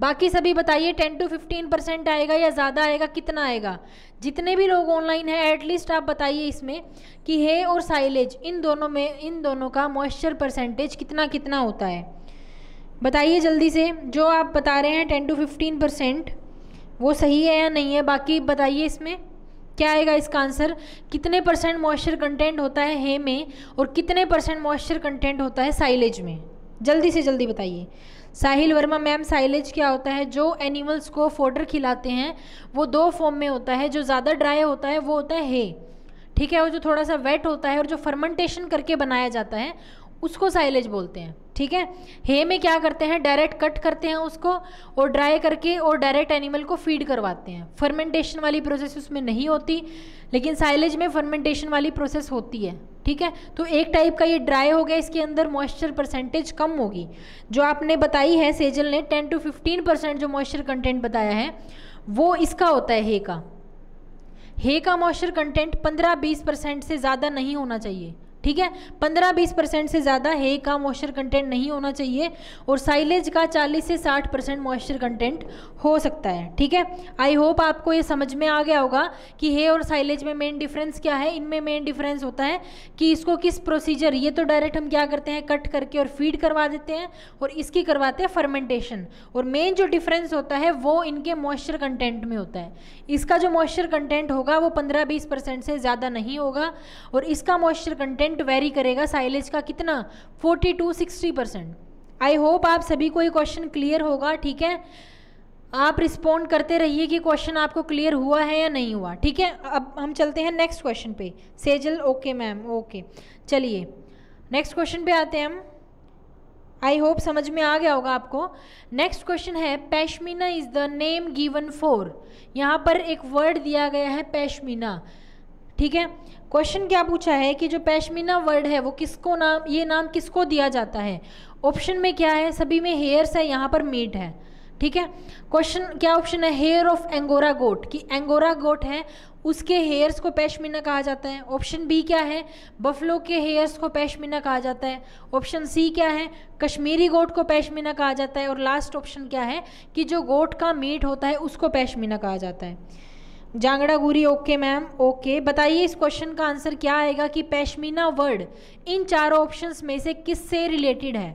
बाकी सभी बताइए 10 टू 15 परसेंट आएगा या ज़्यादा आएगा कितना आएगा जितने भी लोग ऑनलाइन हैं एटलीस्ट आप बताइए इसमें कि हे और साइलेज इन दोनों में इन दोनों का मॉइस्चर परसेंटेज कितना कितना होता है बताइए जल्दी से जो आप बता रहे हैं टेन टू फिफ्टीन परसेंट वो सही है या नहीं है बाकी बताइए इसमें क्या आएगा इसका आंसर कितने परसेंट मॉइस्चर कंटेंट होता है हे में और कितने परसेंट मॉइस्चर कंटेंट होता है साइलेज में जल्दी से जल्दी बताइए साहिल वर्मा मैम साइलेज क्या होता है जो एनिमल्स को फोडर खिलाते हैं वो दो फॉर्म में होता है जो ज़्यादा ड्राई होता है वो होता है हे ठीक है और जो थोड़ा सा वेट होता है और जो फर्मेंटेशन करके बनाया जाता है उसको साइलेज बोलते हैं ठीक है हे में क्या करते हैं डायरेक्ट कट करते हैं उसको और ड्राई करके और डायरेक्ट एनिमल को फीड करवाते हैं फर्मेंटेशन वाली प्रोसेस उसमें नहीं होती लेकिन साइलेज में फर्मेंटेशन वाली प्रोसेस होती है ठीक है तो एक टाइप का ये ड्राई हो गया इसके अंदर मॉइस्चर परसेंटेज कम होगी जो आपने बताई है सेजल ने टेन टू फिफ्टीन परसेंट जो मॉइस्चर कंटेंट बताया है वो इसका होता है हे का हे का मॉइस्चर कंटेंट पंद्रह बीस परसेंट से ज़्यादा नहीं होना चाहिए ठीक है 15-20 परसेंट से ज़्यादा हे का मॉइस्चर कंटेंट नहीं होना चाहिए और साइलेज का 40 से 60 परसेंट मॉइस्चर कंटेंट हो सकता है ठीक है आई होप आपको ये समझ में आ गया होगा कि हे और साइलेज में मेन डिफरेंस क्या है इनमें मेन डिफरेंस होता है कि इसको किस प्रोसीजर ये तो डायरेक्ट हम क्या करते हैं कट करके और फीड करवा देते हैं और इसकी करवाते हैं फर्मेंटेशन और मेन जो डिफरेंस होता है वो इनके मॉइस्चर कंटेंट में होता है इसका जो मॉइस्चर कंटेंट होगा वो पंद्रह बीस से ज़्यादा नहीं होगा और इसका मॉइस्चर कंटेंट परसेंट वेरी करेगा साइलेज का कितना forty to sixty percent I hope आप सभी को ये क्वेश्चन क्लियर होगा ठीक है आप रिस्पोंड करते रहिए कि क्वेश्चन आपको क्लियर हुआ है या नहीं हुआ ठीक है अब हम चलते हैं नेक्स्ट क्वेश्चन पे सेजल ओके मैम ओके चलिए नेक्स्ट क्वेश्चन पे आते हैं हम आई होप समझ में आ गया होगा आपको नेक्स्ट क्वेश्चन है pashmina is the name given for यहाँ पर एक वर्ड दिया गया है पैशमीना ठीक है क्वेश्चन क्या पूछा है कि जो पैशमीना वर्ड है वो किसको नाम ये नाम किसको दिया जाता है ऑप्शन में क्या है सभी में हेयर्स है यहाँ पर मीट है ठीक है क्वेश्चन क्या ऑप्शन है हेयर ऑफ एंगोरा गोट कि एंगोरा गोट है उसके हेयर्स को पैशमीना कहा जाता है ऑप्शन बी क्या है बफलो के हेयर्स को पैशमीना कहा जाता है ऑप्शन सी क्या है कश्मीरी गोट को पैशमीना कहा जाता है और लास्ट ऑप्शन क्या है कि जो गोट का मीट होता है उसको पैशमीना कहा जाता है Jangra Guri okay ma'am okay बताइए इस क्वेश्चन का आंसर क्या आएगा कि पेशमीना वर्ड इन चारों ऑप्शंस में से किस से रिलेटेड है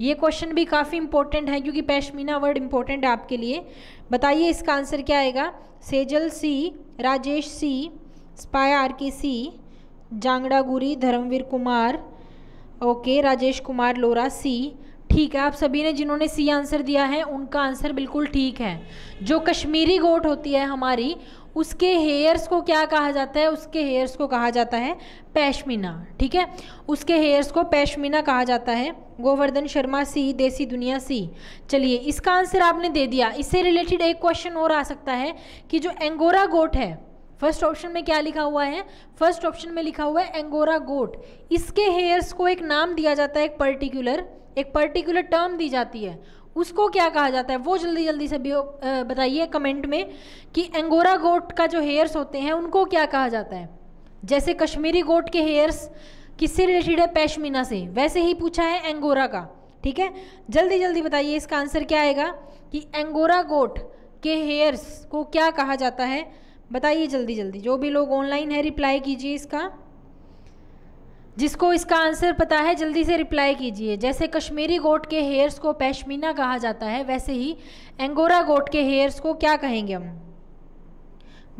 ये क्वेश्चन भी काफ़ी इंपॉर्टेंट है क्योंकि पेशमीना वर्ड इंपॉर्टेंट है आपके लिए बताइए इसका आंसर क्या आएगा Sejal C Rajesh C spy R K C Jangra Guri Dharmvir Kumar okay Rajesh Kumar लोरा सी ठीक है आप सभी ने जिन्होंने सी आंसर दिया है उनका आंसर बिल्कुल ठीक है जो कश्मीरी गोट होती है हमारी उसके हेयर्स को क्या कहा जाता है उसके हेयर्स को कहा जाता है पैशमीना ठीक है उसके हेयर्स को पैशमीना कहा जाता है गोवर्धन शर्मा सी देसी दुनिया सी चलिए इसका आंसर आपने दे दिया इससे रिलेटेड एक क्वेश्चन और आ सकता है कि जो एंगोरा गोट है फर्स्ट ऑप्शन में क्या लिखा हुआ है फर्स्ट ऑप्शन में लिखा हुआ है एंगोरा गोट इसके हेयर्स को एक नाम दिया जाता है एक पर्टिकुलर एक पर्टिकुलर टर्म दी जाती है उसको क्या कहा जाता है वो जल्दी जल्दी से बताइए कमेंट में कि एंगोरा गोट का जो हेयर्स होते हैं उनको क्या कहा जाता है जैसे कश्मीरी गोट के हेयर्स किससे रिलेटेड है पैशमीना से वैसे ही पूछा है एंगोरा का ठीक है जल्दी जल्दी बताइए इसका आंसर क्या आएगा कि एंगोरा गोट के हेयर्स को क्या कहा जाता है बताइए जल्दी जल्दी जो भी लोग ऑनलाइन है रिप्लाई कीजिए इसका जिसको इसका आंसर पता है जल्दी से रिप्लाई कीजिए जैसे कश्मीरी गोट के हेयर्स को पैशमीना कहा जाता है वैसे ही एंगोरा गोट के हेयर्स को क्या कहेंगे हम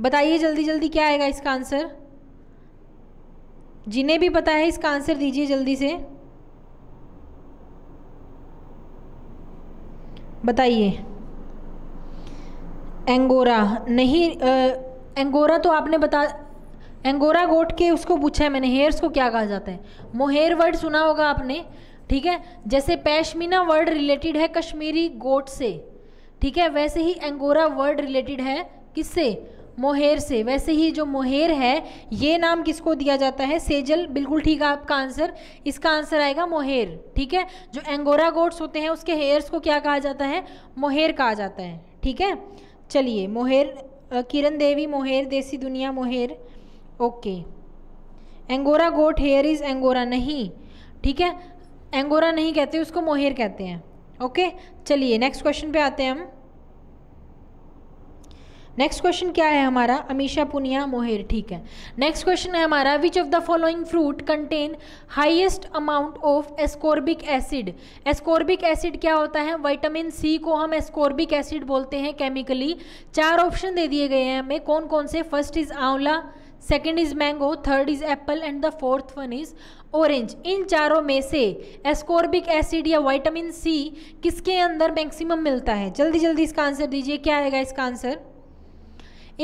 बताइए जल्दी जल्दी क्या आएगा इसका आंसर जिन्हें भी पता है इसका आंसर दीजिए जल्दी से बताइए एंगोरा नहीं आ, एंगोरा तो आपने बता एंगोरा गोट के उसको पूछा है मैंने हेयर्स को क्या कहा जाता है मोहेर वर्ड सुना होगा आपने ठीक है जैसे पैशमीना वर्ड रिलेटेड है कश्मीरी गोट से ठीक है वैसे ही एंगोरा वर्ड रिलेटेड है किससे मोहेर से वैसे ही जो मोहेर है ये नाम किसको दिया जाता है सेजल बिल्कुल ठीक है आपका आंसर इसका आंसर आएगा मोहेर ठीक है जो एंगोरा गोट्स होते हैं उसके हेयर्स को क्या कहा जाता है मोहेर कहा जाता है ठीक है चलिए मोहेर किरण देवी मोहेर देसी दुनिया mohair okay angora goat hair is angora नहीं ठीक है एंगोरा नहीं कहते उसको मोहेर कहते हैं ओके चलिए नेक्स्ट क्वेश्चन पे आते हैं हम नेक्स्ट क्वेश्चन क्या है हमारा अमीशा पुनिया मोहेर ठीक है नेक्स्ट क्वेश्चन है हमारा which of the following fruit contain highest amount of ascorbic acid ascorbic acid क्या होता है विटामिन सी को हम एस्कोर्बिक एसिड बोलते हैं केमिकली चार ऑप्शन दे दिए गए हैं हमें कौन कौन से first is amla second is mango third is apple and the fourth one is orange इन चारों में से एस्कॉर्बिक एसिड या वाइटामिन सी किसके अंदर मैक्सिमम मिलता है जल्दी जल्दी इसका आंसर दीजिए क्या आएगा इसका आंसर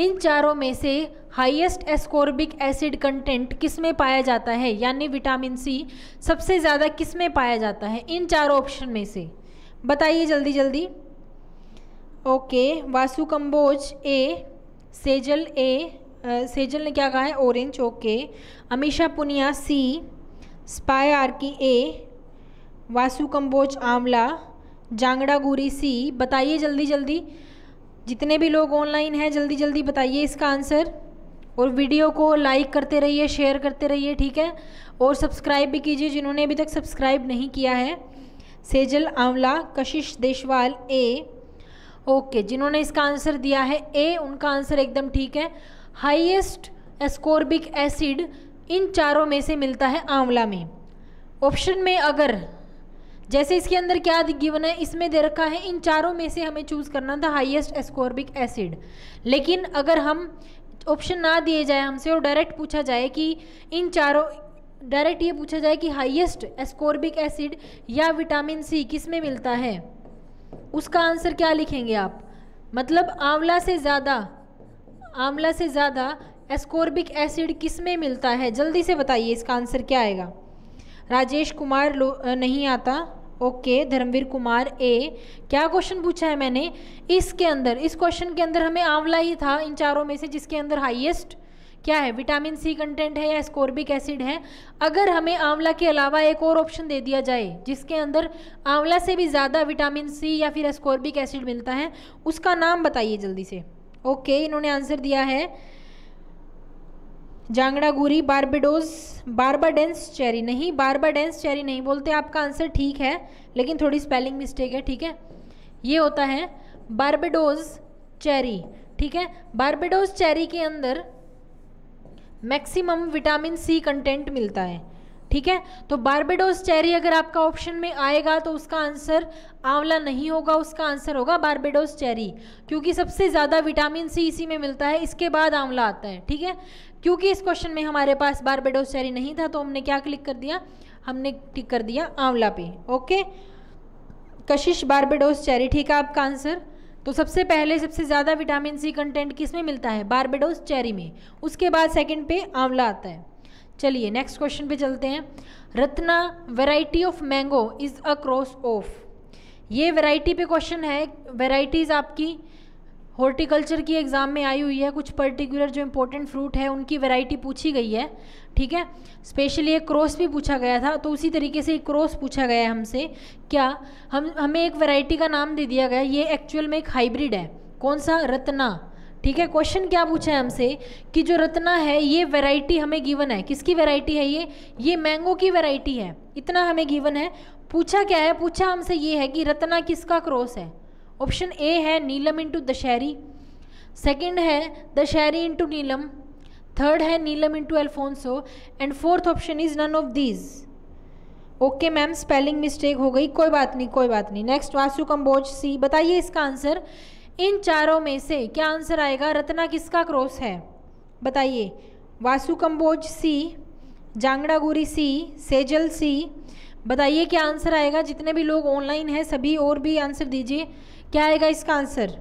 इन चारों में से हाईएस्ट एस्कॉर्बिक एसिड कंटेंट किस में पाया जाता है यानी विटामिन सी सबसे ज़्यादा किस में पाया जाता है इन चारों ऑप्शन में से बताइए जल्दी जल्दी okay Vasu Kamboj A Sejal A Sejal ने क्या कहा है orange okay Amisha Punia C spy R K A Vasu Kamboj amla Jangra गुरी सी बताइए जल्दी जल्दी जितने भी लोग ऑनलाइन हैं जल्दी जल्दी बताइए इसका आंसर और वीडियो को लाइक करते रहिए शेयर करते रहिए ठीक है और सब्सक्राइब भी कीजिए जिन्होंने अभी तक सब्सक्राइब नहीं किया है सेजल आंवला कशिश देशवाल ए ओके जिन्होंने इसका आंसर दिया है ए उनका आंसर एकदम ठीक है हाईएस्ट एस्कोर्बिक एसिड इन चारों में से मिलता है आंवला में ऑप्शन में अगर जैसे इसके अंदर क्या गिवन है इसमें दे रखा है इन चारों में से हमें चूज़ करना था हाईएस्ट एस्कोर्बिक एसिड लेकिन अगर हम ऑप्शन ना दिए जाए हमसे और डायरेक्ट पूछा जाए कि इन चारों डायरेक्ट ये पूछा जाए कि हाईएस्ट एस्कोर्बिक एसिड या विटामिन सी किस में मिलता है उसका आंसर क्या लिखेंगे आप मतलब आंवला से ज़्यादा आंवला से ज़्यादा एस्कोर्बिक एसिड किस में मिलता है जल्दी से बताइए इसका आंसर क्या आएगा राजेश कुमार लो नहीं आता ओके धर्मवीर कुमार ए क्या क्वेश्चन पूछा है मैंने इसके अंदर इस क्वेश्चन के अंदर हमें आंवला ही था इन चारों में से जिसके अंदर हाईएस्ट क्या है विटामिन सी कंटेंट है या स्कोरबिक एसिड है अगर हमें आंवला के अलावा एक और ऑप्शन दे दिया जाए जिसके अंदर आंवला से भी ज़्यादा विटामिन सी या फिर स्कोरबिक एसिड मिलता है उसका नाम बताइए जल्दी से ओके इन्होंने आंसर दिया है जांगड़ागुरी बारबेडोज बारबाडेंस चेरी नहीं बारबाडेंस चेरी नहीं बोलते आपका आंसर ठीक है लेकिन थोड़ी स्पेलिंग मिस्टेक है ठीक है ये होता है बारबेडोज चेरी ठीक है बारबेडोज चेरी के अंदर मैक्सिमम विटामिन सी कंटेंट मिलता है ठीक है तो बारबेडोस चेरी अगर आपका ऑप्शन में आएगा तो उसका आंसर आंवला नहीं होगा उसका आंसर होगा बारबेडोस चेरी क्योंकि सबसे ज़्यादा विटामिन सी इसी में मिलता है इसके बाद आंवला आता है ठीक है क्योंकि इस क्वेश्चन में हमारे पास बारबेडोस चेरी नहीं था तो हमने क्या क्लिक कर दिया हमने टिक कर दिया आंवला पे ओके कशिश बारबेडोस चेरी ठीक है आपका आंसर तो सबसे पहले सबसे ज़्यादा विटामिन सी कंटेंट किस में मिलता है बारबेडोस चेरी में उसके बाद सेकंड पे आंवला आता है चलिए नेक्स्ट क्वेश्चन पे चलते हैं Ratna variety of mango is a cross of ये वेराइटी पे क्वेश्चन है वेराइटीज़ आपकी हॉर्टिकल्चर की एग्ज़ाम में आई हुई है कुछ पर्टिकुलर जो इंपॉर्टेंट फ्रूट है उनकी वेराइटी पूछी गई है ठीक है स्पेशली एक क्रॉस भी पूछा गया था तो उसी तरीके से एक क्रॉस पूछा गया है हमसे क्या हम हमें एक वेराइटी का नाम दे दिया गया ये एक्चुअल में एक हाइब्रिड है कौन सा रत्ना ठीक है क्वेश्चन क्या पूछा है हमसे कि जो रत्ना है ये वैरायटी हमें गिवन है किसकी वैरायटी है ये ये मैंगो की वैरायटी है इतना हमें गिवन है पूछा क्या है पूछा हमसे ये है कि रत्ना किसका क्रॉस है ऑप्शन ए है नीलम इंटू दशहरी सेकेंड है दशहरी इंटू नीलम थर्ड है Neelam into Alphonso and fourth option is none of these okay ma'am spelling mistake हो गई कोई बात नहीं कोई बात नहीं नेक्स्ट वासु कम्बोज सी बताइए इसका आंसर इन चारों में से क्या आंसर आएगा रत्ना किसका क्रॉस है बताइए वासु कम्बोज सी जांगड़ा सी सेजल सी बताइए क्या आंसर आएगा जितने भी लोग ऑनलाइन हैं सभी और भी आंसर दीजिए क्या आएगा इसका आंसर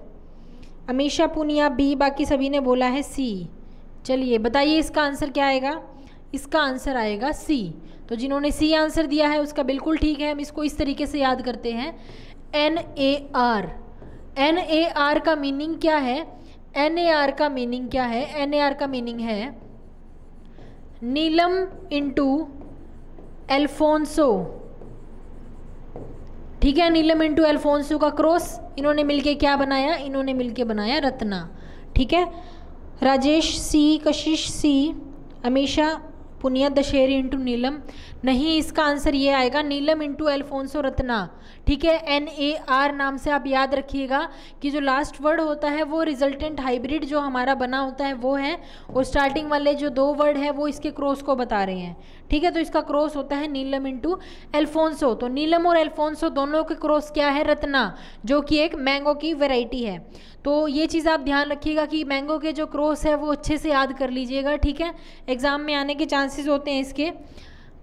अमीशा पुनिया बी बाकी सभी ने बोला है सी चलिए बताइए इसका आंसर क्या आएगा इसका आंसर आएगा सी तो जिन्होंने सी आंसर दिया है उसका बिल्कुल ठीक है हम इसको इस तरीके से याद करते हैं N A R N A R का मीनिंग क्या है एन ए आर का मीनिंग क्या है एन ए आर का मीनिंग है नीलम इंटू एल्फोंसो ठीक है नीलम इंटू एल्फोंसो का क्रॉस इन्होंने मिलके क्या बनाया इन्होंने मिलके बनाया रत्ना ठीक है Rajesh C Kashish C Amisha Punia Dashehari into Neelam नहीं इसका आंसर ये आएगा नीलम इंटू एल्फोंसो रत्ना ठीक है एन ए आर नाम से आप याद रखिएगा कि जो लास्ट वर्ड होता है वो रिजल्टेंट हाइब्रिड जो हमारा बना होता है वो है और स्टार्टिंग वाले जो दो वर्ड है वो इसके क्रॉस को बता रहे हैं ठीक है तो इसका क्रॉस होता है नीलम इंटू एल्फोंसो तो नीलम और एल्फोंसो दोनों के क्रॉस क्या है रत्ना जो कि एक मैंगो की वेराइटी है तो ये चीज़ आप ध्यान रखिएगा कि मैंगो के जो क्रॉस है वो अच्छे से याद कर लीजिएगा ठीक है एग्ज़ाम में आने के चांसेस होते हैं इसके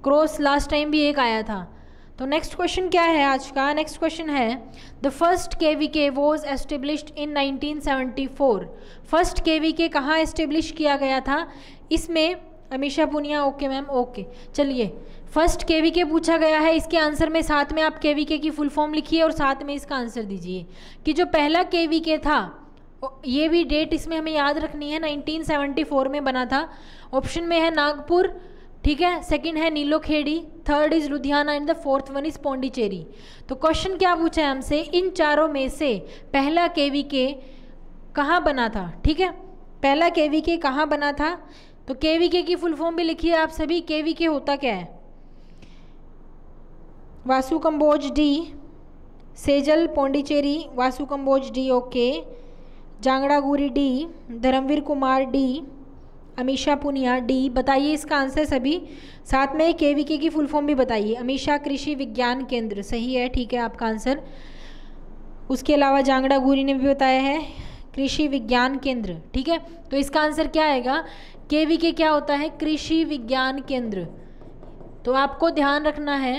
क्रॉस लास्ट टाइम भी एक आया था तो नेक्स्ट क्वेश्चन क्या है आज का नेक्स्ट क्वेश्चन है the first K V K was established in nineteen seventy four first K V K कहाँ एस्टेब्लिश किया गया था इसमें Amisha Punia okay ma'am okay चलिए फर्स्ट के वी के पूछा गया है इसके आंसर में साथ में आप के वी के की फुल फॉर्म लिखिए और साथ में इसका आंसर दीजिए कि जो पहला के वी के था ये भी डेट इसमें हमें याद रखनी है 1974 में बना था ऑप्शन में है नागपुर ठीक है सेकंड है Nilokheri third is Ludhiana and the fourth one is Pondicherry तो क्वेश्चन क्या पूछा है हमसे इन चारों में से पहला केवी के कहाँ बना था ठीक है पहला केवी के कहाँ बना था तो केवी के की फुल फॉर्म भी लिखिए आप सभी केवी के होता क्या है Vasu Kamboj D Sejal Pondicherry Vasu Kamboj D okay Jangra Guri D Dharmvir Kumar D Amisha Punia D बताइए इसका आंसर सभी साथ में के वी के की फुल फॉर्म भी बताइए अमीशा कृषि विज्ञान केंद्र सही है ठीक है आपका आंसर उसके अलावा जांगड़ा गुरी ने भी बताया है कृषि विज्ञान केंद्र ठीक है तो इसका आंसर क्या आएगा के वी के क्या होता है कृषि विज्ञान केंद्र तो आपको ध्यान रखना है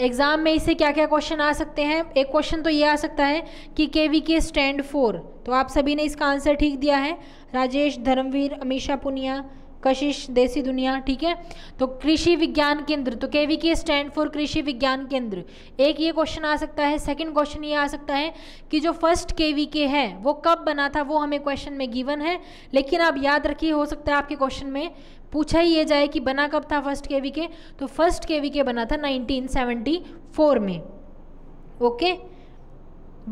एग्ज़ाम में इससे क्या क्या क्वेश्चन आ सकते हैं एक क्वेश्चन तो ये आ सकता है कि के वी के स्टैंड फोर तो आप सभी ने इसका आंसर ठीक दिया है राजेश धर्मवीर अमीशा पुनिया कशिश देसी दुनिया ठीक है तो कृषि विज्ञान केंद्र तो के वी के स्टैंड फॉर कृषि विज्ञान केंद्र एक ये क्वेश्चन आ सकता है सेकंड क्वेश्चन ये आ सकता है कि जो फर्स्ट के वी के है वो कब बना था वो हमें क्वेश्चन में गिवन है लेकिन आप याद रखिए हो सकता है आपके क्वेश्चन में पूछा ही ये जाए कि बना कब था फर्स्ट के वी के तो फर्स्ट के वी के बना था 1974 में okay okay?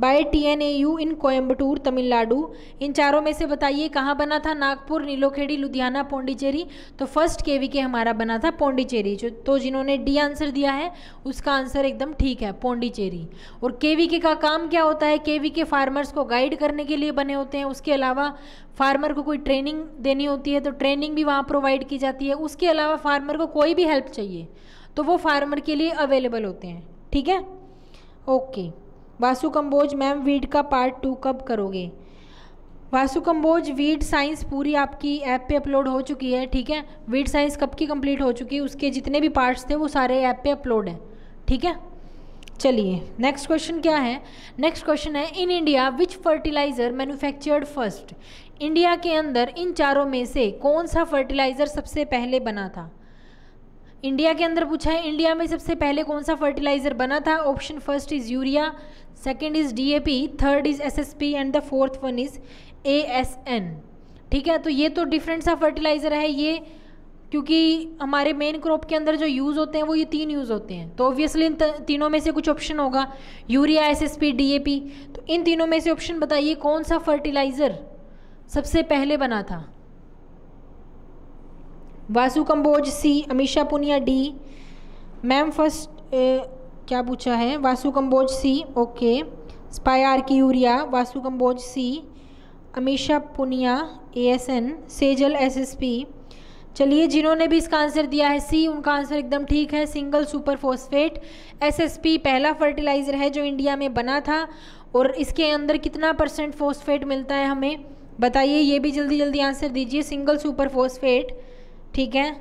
By T N A U in Coimbatore Tamil Nadu इन चारों में से बताइए कहाँ बना था नागपुर नीलोखेड़ी लुधियाना पौंडीचेरी तो फर्स्ट के वी के हमारा बना था पौंडीचेरी जो तो जिन्होंने डी आंसर दिया है उसका आंसर एकदम ठीक है पौंडीचेरी और के वी के का काम क्या होता है के वी के फार्मर्स को गाइड करने के लिए बने होते हैं उसके अलावा फार्मर को कोई ट्रेनिंग देनी होती है तो ट्रेनिंग भी वहाँ प्रोवाइड की जाती है उसके अलावा फार्मर को कोई भी हेल्प चाहिए तो वो फार्मर के लिए अवेलेबल होते हैं ठीक है okay okay. Vasu Kamboj ma'am weed का पार्ट टू कब करोगे वासु कम्बोज वीड साइंस पूरी आपकी ऐप पे अपलोड हो चुकी है ठीक है वीड साइंस कब की कंप्लीट हो चुकी है उसके जितने भी पार्ट्स थे वो सारे ऐप पे अपलोड हैं ठीक है चलिए नेक्स्ट क्वेश्चन क्या है नेक्स्ट क्वेश्चन है in India which fertilizer manufactured first India के अंदर इन चारों में से कौन सा फर्टिलाइज़र सबसे पहले बना था इंडिया के अंदर पूछा है इंडिया में सबसे पहले कौन सा फर्टिलाइजर बना था option first is urea second is DAP third is SSP and the fourth one is ASN ठीक है तो ये तो डिफरेंट सा फर्टिलाइज़र है ये क्योंकि हमारे मेन क्रॉप के अंदर जो यूज़ होते हैं वो ये तीन यूज़ होते हैं तो ऑब्वियसली इन तीनों में से कुछ ऑप्शन होगा यूरिया एसएसपी डीएपी तो इन तीनों में से ऑप्शन बताइए कौन सा फर्टिलाइज़र सबसे पहले बना था Vasu Kamboj C Amisha Punia D ma'am first क्या पूछा है Vasu Kamboj C okay R की urea Vasu Kamboj C Amisha Punia A S N Sejal S S P चलिए जिन्होंने भी इसका आंसर दिया है सी उनका आंसर एकदम ठीक है सिंगल सुपर फोस्फेट पी पहला फर्टिलाइज़र है जो इंडिया में बना था और इसके अंदर कितना परसेंट फोस्फेट मिलता है हमें बताइए ये भी जल्दी जल्दी आंसर दीजिए सिंगल सुपर फोस्फेट ठीक है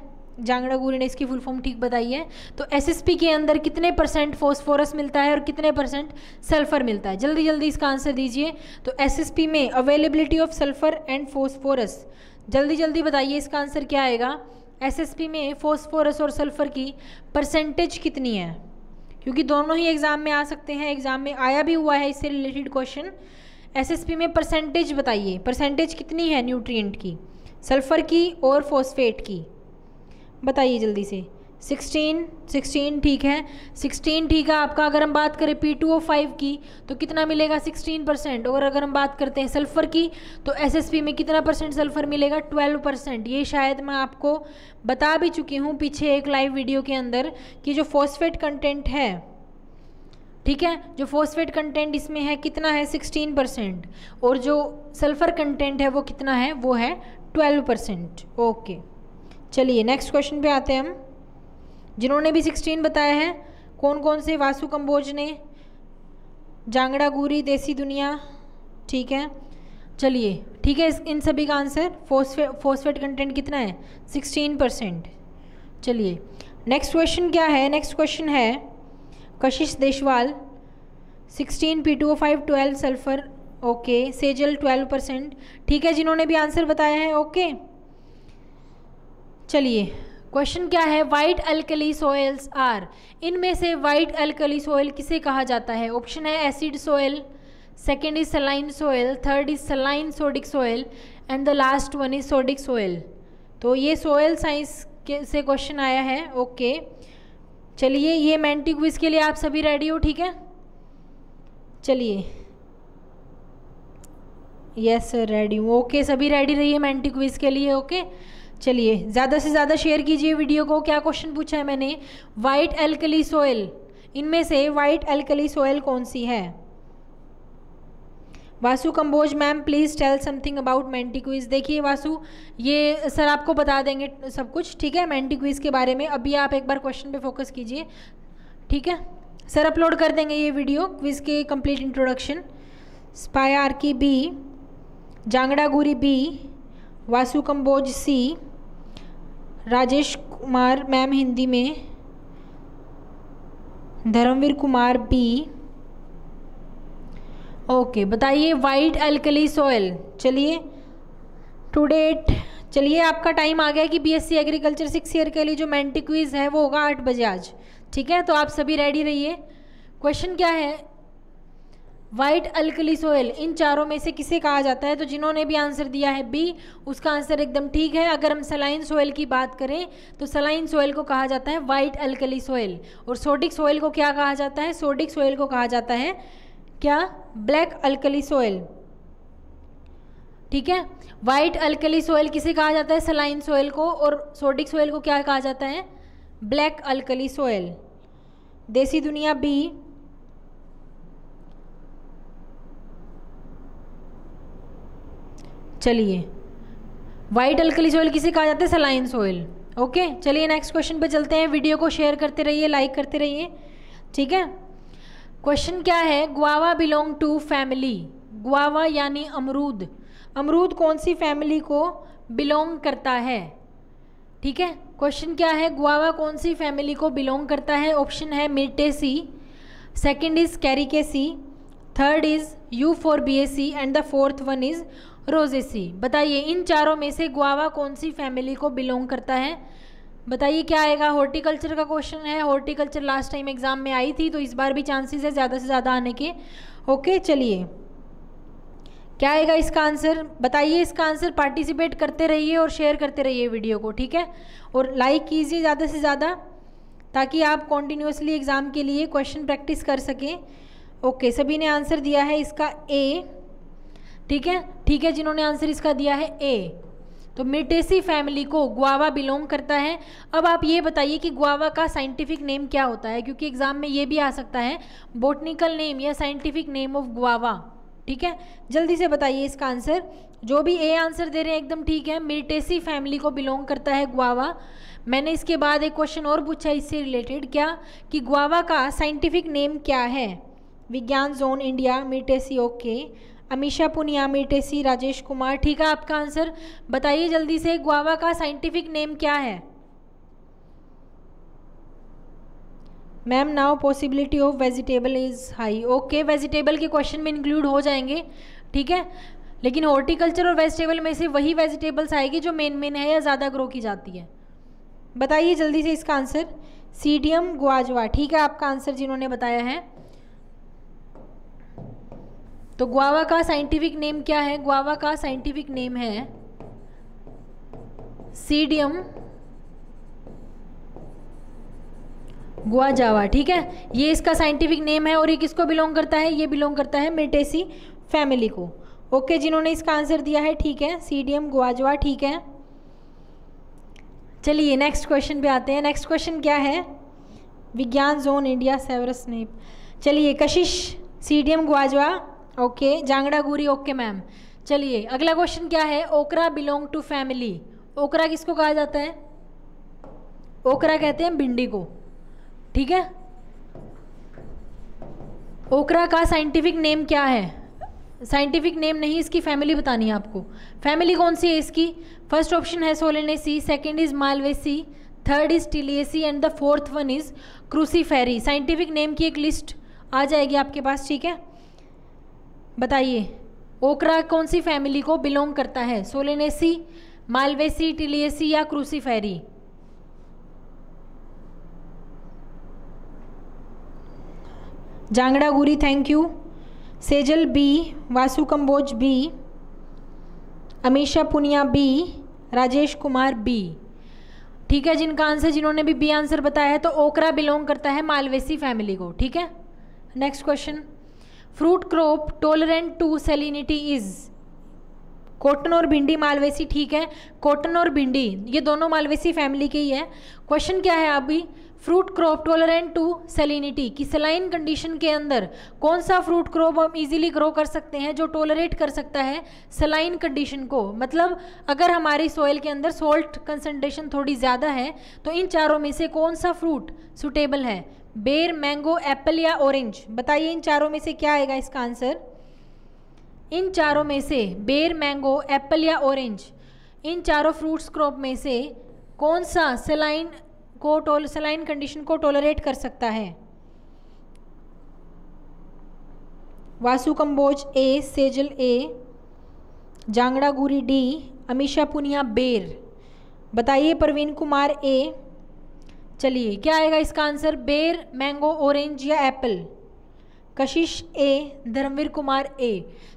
जांगड़ा गुरी ने इसकी फुल फॉर्म ठीक बताई है तो एसएसपी के अंदर कितने परसेंट फॉस्फोरस मिलता है और कितने परसेंट सल्फर मिलता है जल्दी जल्दी इसका आंसर दीजिए तो एसएसपी में availability of sulphur and phosphorus जल्दी जल्दी बताइए इसका आंसर क्या आएगा एसएसपी में फॉस्फोरस और सल्फर की परसेंटेज कितनी है क्योंकि दोनों ही एग्ज़ाम में आ सकते हैं एग्ज़ाम में आया भी हुआ है इससे रिलेटेड क्वेश्चन पी में परसेंटेज बताइए परसेंटेज कितनी है न्यूट्रिएंट की सल्फ़र की और फॉस्फेट की बताइए जल्दी से सिक्सटीन सिक्सटीन ठीक है सिक्सटीन ठीक है आपका अगर हम बात करें पी टू ओ फाइव की तो कितना मिलेगा सिक्सटीन परसेंट और अगर हम बात करते हैं सल्फ़र की तो एसएसपी में कितना परसेंट सल्फ़र मिलेगा ट्वेल्व परसेंट ये शायद मैं आपको बता भी चुकी हूँ पीछे एक लाइव वीडियो के अंदर कि जो फॉस्फेट कंटेंट है ठीक है जो फॉस्फेट कंटेंट इसमें है कितना है 16 परसेंट और जो सल्फ़र कंटेंट है वो कितना है वो है ट्वेल्व परसेंट ओके चलिए नेक्स्ट क्वेश्चन पे आते हैं हम जिन्होंने भी सिक्सटीन बताया है कौन कौन से वासु कम्बोज ने जांगड़ा गुरी देसी दुनिया ठीक है चलिए ठीक है इन सभी का आंसर फोस्फेट फोस्फेट कंटेंट कितना है सिक्सटीन परसेंट चलिए नेक्स्ट क्वेश्चन क्या है नेक्स्ट क्वेश्चन है Kashish Deswal sixteen P two O five twelve sulphur okay Sejal twelve percent ठीक है जिन्होंने भी आंसर बताया है ओके चलिए क्वेश्चन क्या है वाइट अल्कली सोयल्स आर इनमें से वाइट अल्कली सोयल किसे कहा जाता है ऑप्शन है acid soil second is saline soil third is saline sodic soil and the last one is sodic soil तो ये सोयल साइंस के से क्वेश्चन आया है ओके चलिए ये मैंटिक्विज के लिए आप सभी रेडी हो ठीक है चलिए यस सर रेडी हूँ ओके सभी रेडी रहिए मैंटी क्विज के लिए ओके चलिए ज़्यादा से ज़्यादा शेयर कीजिए वीडियो को क्या क्वेश्चन पूछा है मैंने वाइट एल्कली सोयल इनमें से वाइट एल्कली सोयल कौन सी है Vasu Kamboj ma'am please tell something about Menti quiz देखिए वासु ये सर आपको बता देंगे सब कुछ ठीक है मेंटी क्विज के बारे में अभी आप एक बार क्वेश्चन पे फोकस कीजिए ठीक है सर अपलोड कर देंगे ये वीडियो क्विज के complete introduction spy R K B Jangra Guri B Vasu Kamboj C Rajesh Kumar ma'am Hindi में धर्मवीर कुमार बी ओके बताइए वाइट अल्कली सॉयल चलिए टू डेट चलिए आपका टाइम आ गया कि बीएससी एग्रीकल्चर सिक्स ईयर के लिए जो मैंटिक्विज है वो होगा आठ बजे आज ठीक है तो आप सभी रेडी रहिए क्वेश्चन क्या है वाइट अल्कली सोयल इन चारों में से किसे कहा जाता है तो जिन्होंने भी आंसर दिया है बी उसका आंसर एकदम ठीक है अगर हम सलाइन सोयल की बात करें तो सलाइन सोयल को कहा जाता है व्हाइट अल्कली सोयल और सोडिक सोयल को क्या कहा जाता है सोडिक सोयल को कहा जाता है क्या ब्लैक अल्कली सोयल ठीक है वाइट अल्कली सोयल किसे कहा जाता है सलाइन सोयल को और सोडिक सोयल को क्या कहा जाता है ब्लैक अल्कली सोयल देसी दुनिया बी चलिए वाइट अल्कली सॉइल किसे कहा जाता है सलाइन सॉइल ओके चलिए नेक्स्ट क्वेश्चन पे चलते हैं वीडियो को शेयर करते रहिए लाइक करते रहिए ठीक है क्वेश्चन क्या है guava belong to family guava यानी अमरूद अमरूद कौन सी फैमिली को बिलोंग करता है ठीक है क्वेश्चन क्या है गुआवा कौन सी फैमिली को बिलोंग करता है ऑप्शन है सी second is Caricaceae third is Euphorbiaceae and the fourth one is Rosaceae बताइए इन चारों में से गुआवा कौन सी फैमिली को बिलोंग करता है बताइए क्या आएगा हॉर्टिकल्चर का क्वेश्चन है हॉर्टिकल्चर लास्ट टाइम एग्जाम में आई थी तो इस बार भी चांसेस है ज़्यादा से ज़्यादा आने के ओके चलिए क्या आएगा इसका आंसर बताइए इसका आंसर पार्टिसिपेट करते रहिए और शेयर करते रहिए वीडियो को ठीक है और लाइक कीजिए ज़्यादा से ज़्यादा ताकि आप कॉन्टीन्यूसली एग्ज़ाम के लिए क्वेश्चन प्रैक्टिस कर सकें ओके सभी ने आंसर दिया है इसका ए ठीक है ठीक है जिन्होंने आंसर इसका दिया है ए तो मिटेसी फैमिली को गुआवा बिलोंग करता है अब आप ये बताइए कि गुआवा का साइंटिफिक नेम क्या होता है क्योंकि एग्जाम में ये भी आ सकता है बोटनिकल नेम या साइंटिफिक नेम ऑफ गुआवा ठीक है जल्दी से बताइए इसका आंसर जो भी ए आंसर दे रहे हैं एकदम ठीक है मिर्टेसी फैमिली को बिलोंग करता है गुआवा मैंने इसके बाद एक क्वेश्चन और पूछा इससे रिलेटेड क्या कि गुआवा का साइंटिफिक नेम क्या है विज्ञान जोन इंडिया Myrtaceae okay okay. Amisha Punia Myrtaceae Rajesh Kumar ठीक है आपका आंसर बताइए जल्दी से गुआवा का साइंटिफिक नेम क्या है ma'am now possibility of vegetable is high okay vegetable के क्वेश्चन में इंक्लूड हो जाएंगे ठीक है लेकिन हॉर्टिकल्चर और वेजिटेबल में से वही वेजिटेबल्स आएगी जो मेन मेन है या ज़्यादा ग्रो की जाती है बताइए जल्दी से इसका आंसर सीडियम गुआजवा ठीक है आपका आंसर जिन्होंने बताया है तो ग्वावा का साइंटिफिक नेम क्या है ग्वावा का साइंटिफिक नेम है सीडियम गुआ जावा ठीक है ये इसका साइंटिफिक नेम है और ये किसको बिलोंग करता है ये बिलोंग करता है मिटेसी फैमिली को ओके जिन्होंने इसका आंसर दिया है ठीक है सीडियम गुआजवा ठीक है चलिए नेक्स्ट क्वेश्चन पे आते हैं नेक्स्ट क्वेश्चन क्या है विज्ञान जोन इंडिया सेवरस नेप चलिए Kashish Psidium guajava okay Jangra Guri okay ma'am चलिए अगला क्वेश्चन क्या है ओकरा बिलोंग टू फैमिली ओकरा किसको कहा जाता है ओकरा कहते हैं भिंडी को ठीक है ओकरा का साइंटिफिक नेम क्या है साइंटिफिक नेम नहीं इसकी फैमिली बतानी है आपको फैमिली कौन सी है इसकी फर्स्ट ऑप्शन है Solanaceae second is Malvaceae third is Tiliaceae and the fourth one is Cruciferae scientific name की एक लिस्ट आ जाएगी आपके पास ठीक है बताइए ओकरा कौन सी फैमिली को बिलोंग करता है सोलेनेसी मालवेसी टिलियसी या Cruciferae Jangra Guri thank you Sejal B Vasu Kamboj B Amisha Punia B Rajesh Kumar B ठीक है जिनका आंसर जिन्होंने भी बी आंसर बताया है तो ओकरा बिलोंग करता है मालवेसी फैमिली को ठीक है next question fruit crop tolerant to salinity is cotton और भिंडी मालवेसी ठीक है कॉटन और भिंडी ये दोनों मालवेसी फैमिली के ही है क्वेश्चन क्या है अभी fruit crop tolerant to salinity कि सलाइन कंडीशन के अंदर कौन सा फ्रूट क्रॉप हम इजीली ग्रो कर सकते हैं जो टोलरेट कर सकता है सलाइन कंडीशन को मतलब अगर हमारी सॉइल के अंदर सॉल्ट कंसनट्रेशन थोड़ी ज़्यादा है तो इन चारों में से कौन सा फ्रूट सुटेबल है बेर मैंगो एप्पल या ऑरेंज बताइए इन चारों में से क्या आएगा इसका आंसर इन चारों में से बेर मैंगो एप्पल या ऑरेंज इन चारों फ्रूट्स क्रॉप में से कौन सा सलाइन को टोल सलाइन कंडीशन को टॉलरेट कर सकता है Vasu Kamboj A Sejal A Jangra Guri D Amisha Punia बेर बताइए प्रवीण कुमार ए चलिए क्या आएगा इसका आंसर बेर मैंगो ऑरेंज या एप्पल कशिश ए धर्मवीर कुमार ए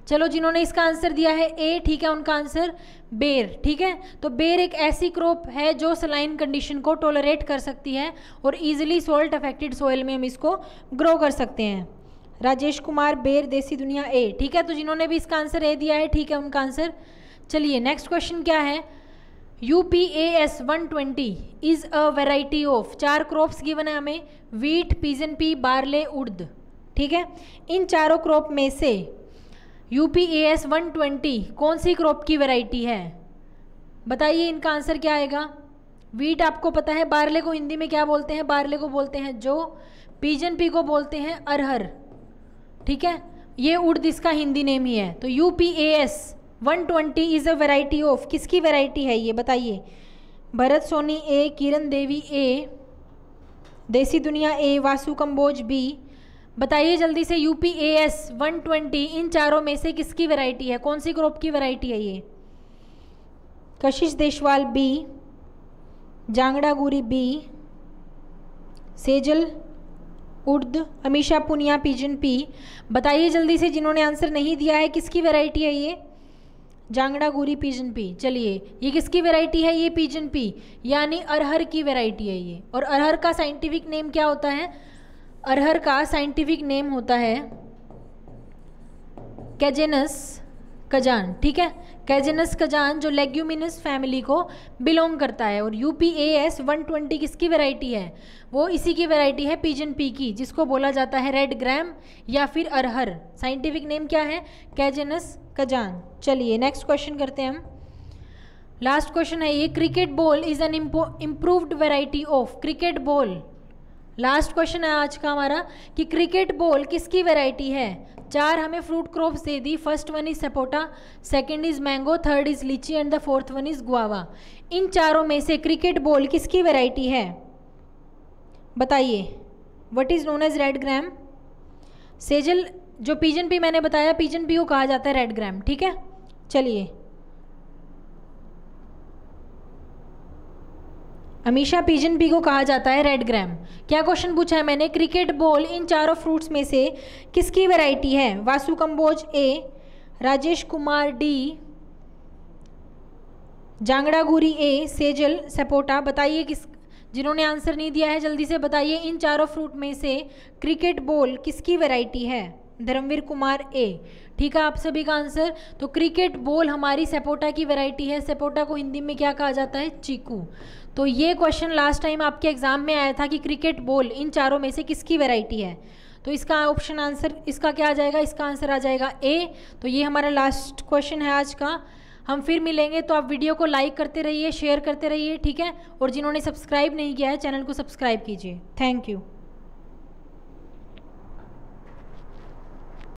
चलो जिन्होंने इसका आंसर दिया है ए ठीक है उनका आंसर बेर ठीक है तो बेर एक ऐसी क्रॉप है जो सलाइन कंडीशन को टोलरेट कर सकती है और इजीली सॉल्ट अफेक्टेड सॉइल में हम इसको ग्रो कर सकते हैं राजेश कुमार बेर देसी दुनिया ए ठीक है तो जिन्होंने भी इसका आंसर ए दिया है ठीक है उनका आंसर चलिए नेक्स्ट क्वेश्चन क्या है U P A S one twenty is a variety of चार क्रॉप्स गिवन है हमें वीट पीजन पी बारले उर्द ठीक है इन चारों क्रॉप में से U P A S one twenty कौन सी क्रॉप की वेराइटी है बताइए इनका आंसर क्या आएगा वीट आपको पता है बारले को हिंदी में क्या बोलते हैं बारले को बोलते हैं जो पीजन पी को बोलते हैं अरहर ठीक है ये उर्द इसका हिंदी नेम ही है तो U P A S one twenty is a variety of किसकी वेराइटी है ये बताइए भरत सोनी ए किरण देवी ए देसी दुनिया ए वासु कम्बोज बी बताइए जल्दी से U P A S one twenty इन चारों में से किसकी वेराइटी है कौन सी क्रॉप की वेराइटी है ये कशिश देशवाल बी जांगड़ागुरी बी सेजल उर्द अमीशा पुनिया पिजन पी बताइए जल्दी से जिन्होंने आंसर नहीं दिया है किसकी वेराइटी है ये जांगड़ा गोरी पीजन पी चलिए ये किसकी वैरायटी है ये पीजन पी यानी अरहर की वैरायटी है ये और अरहर का साइंटिफिक नेम क्या होता है अरहर का साइंटिफिक नेम होता है कैजेनस कजान ठीक है कैजनस कजान जो लेग्यूमिनस फैमिली को बिलोंग करता है और U P A S one twenty किसकी वेराइटी है वो इसी की वेराइटी है पीजन पी की जिसको बोला जाता है रेड ग्रैम या फिर अरहर साइंटिफिक नेम क्या है कैजनस कजान चलिए नेक्स्ट क्वेश्चन करते हैं हम लास्ट क्वेश्चन है ये cricket ball is an improved variety of cricket ball last question है आज का हमारा कि क्रिकेट बॉल किसकी वेराइटी है चार हमें फ्रूट क्रॉप्स दे दी first one is sapota second is mango third is litchi and the fourth one is guava इन चारों में से क्रिकेट बॉल किसकी वैरायटी है बताइए what is known as red gram Sejal जो पीजन पी मैंने बताया पीजन पी को कहा जाता है रेड ग्राम ठीक है चलिए अमीशा पिजन पी को कहा जाता है रेड ग्राम क्या क्वेश्चन पूछा है मैंने क्रिकेट बॉल इन चारों फ्रूट्स में से किसकी वैरायटी है वासु कंबोज ए राजेश कुमार डी जांगड़ागुरी ए सेजल सपोटा बताइए किस जिन्होंने आंसर नहीं दिया है जल्दी से बताइए इन चारों फ्रूट में से क्रिकेट बॉल किसकी वेराइटी है धर्मवीर कुमार ए ठीक है आप सभी का आंसर तो क्रिकेट बॉल हमारी सेपोटा की वैरायटी है सेपोटा को हिंदी में क्या कहा जाता है चीकू तो ये क्वेश्चन लास्ट टाइम आपके एग्जाम में आया था कि क्रिकेट बॉल इन चारों में से किसकी वेराइटी है तो इसका ऑप्शन आंसर इसका क्या आ जाएगा इसका आंसर आ जाएगा ए तो ये हमारा लास्ट क्वेश्चन है आज का हम फिर मिलेंगे तो आप वीडियो को लाइक करते रहिए शेयर करते रहिए ठीक है और जिन्होंने सब्सक्राइब नहीं किया है चैनल को सब्सक्राइब कीजिए थैंक यू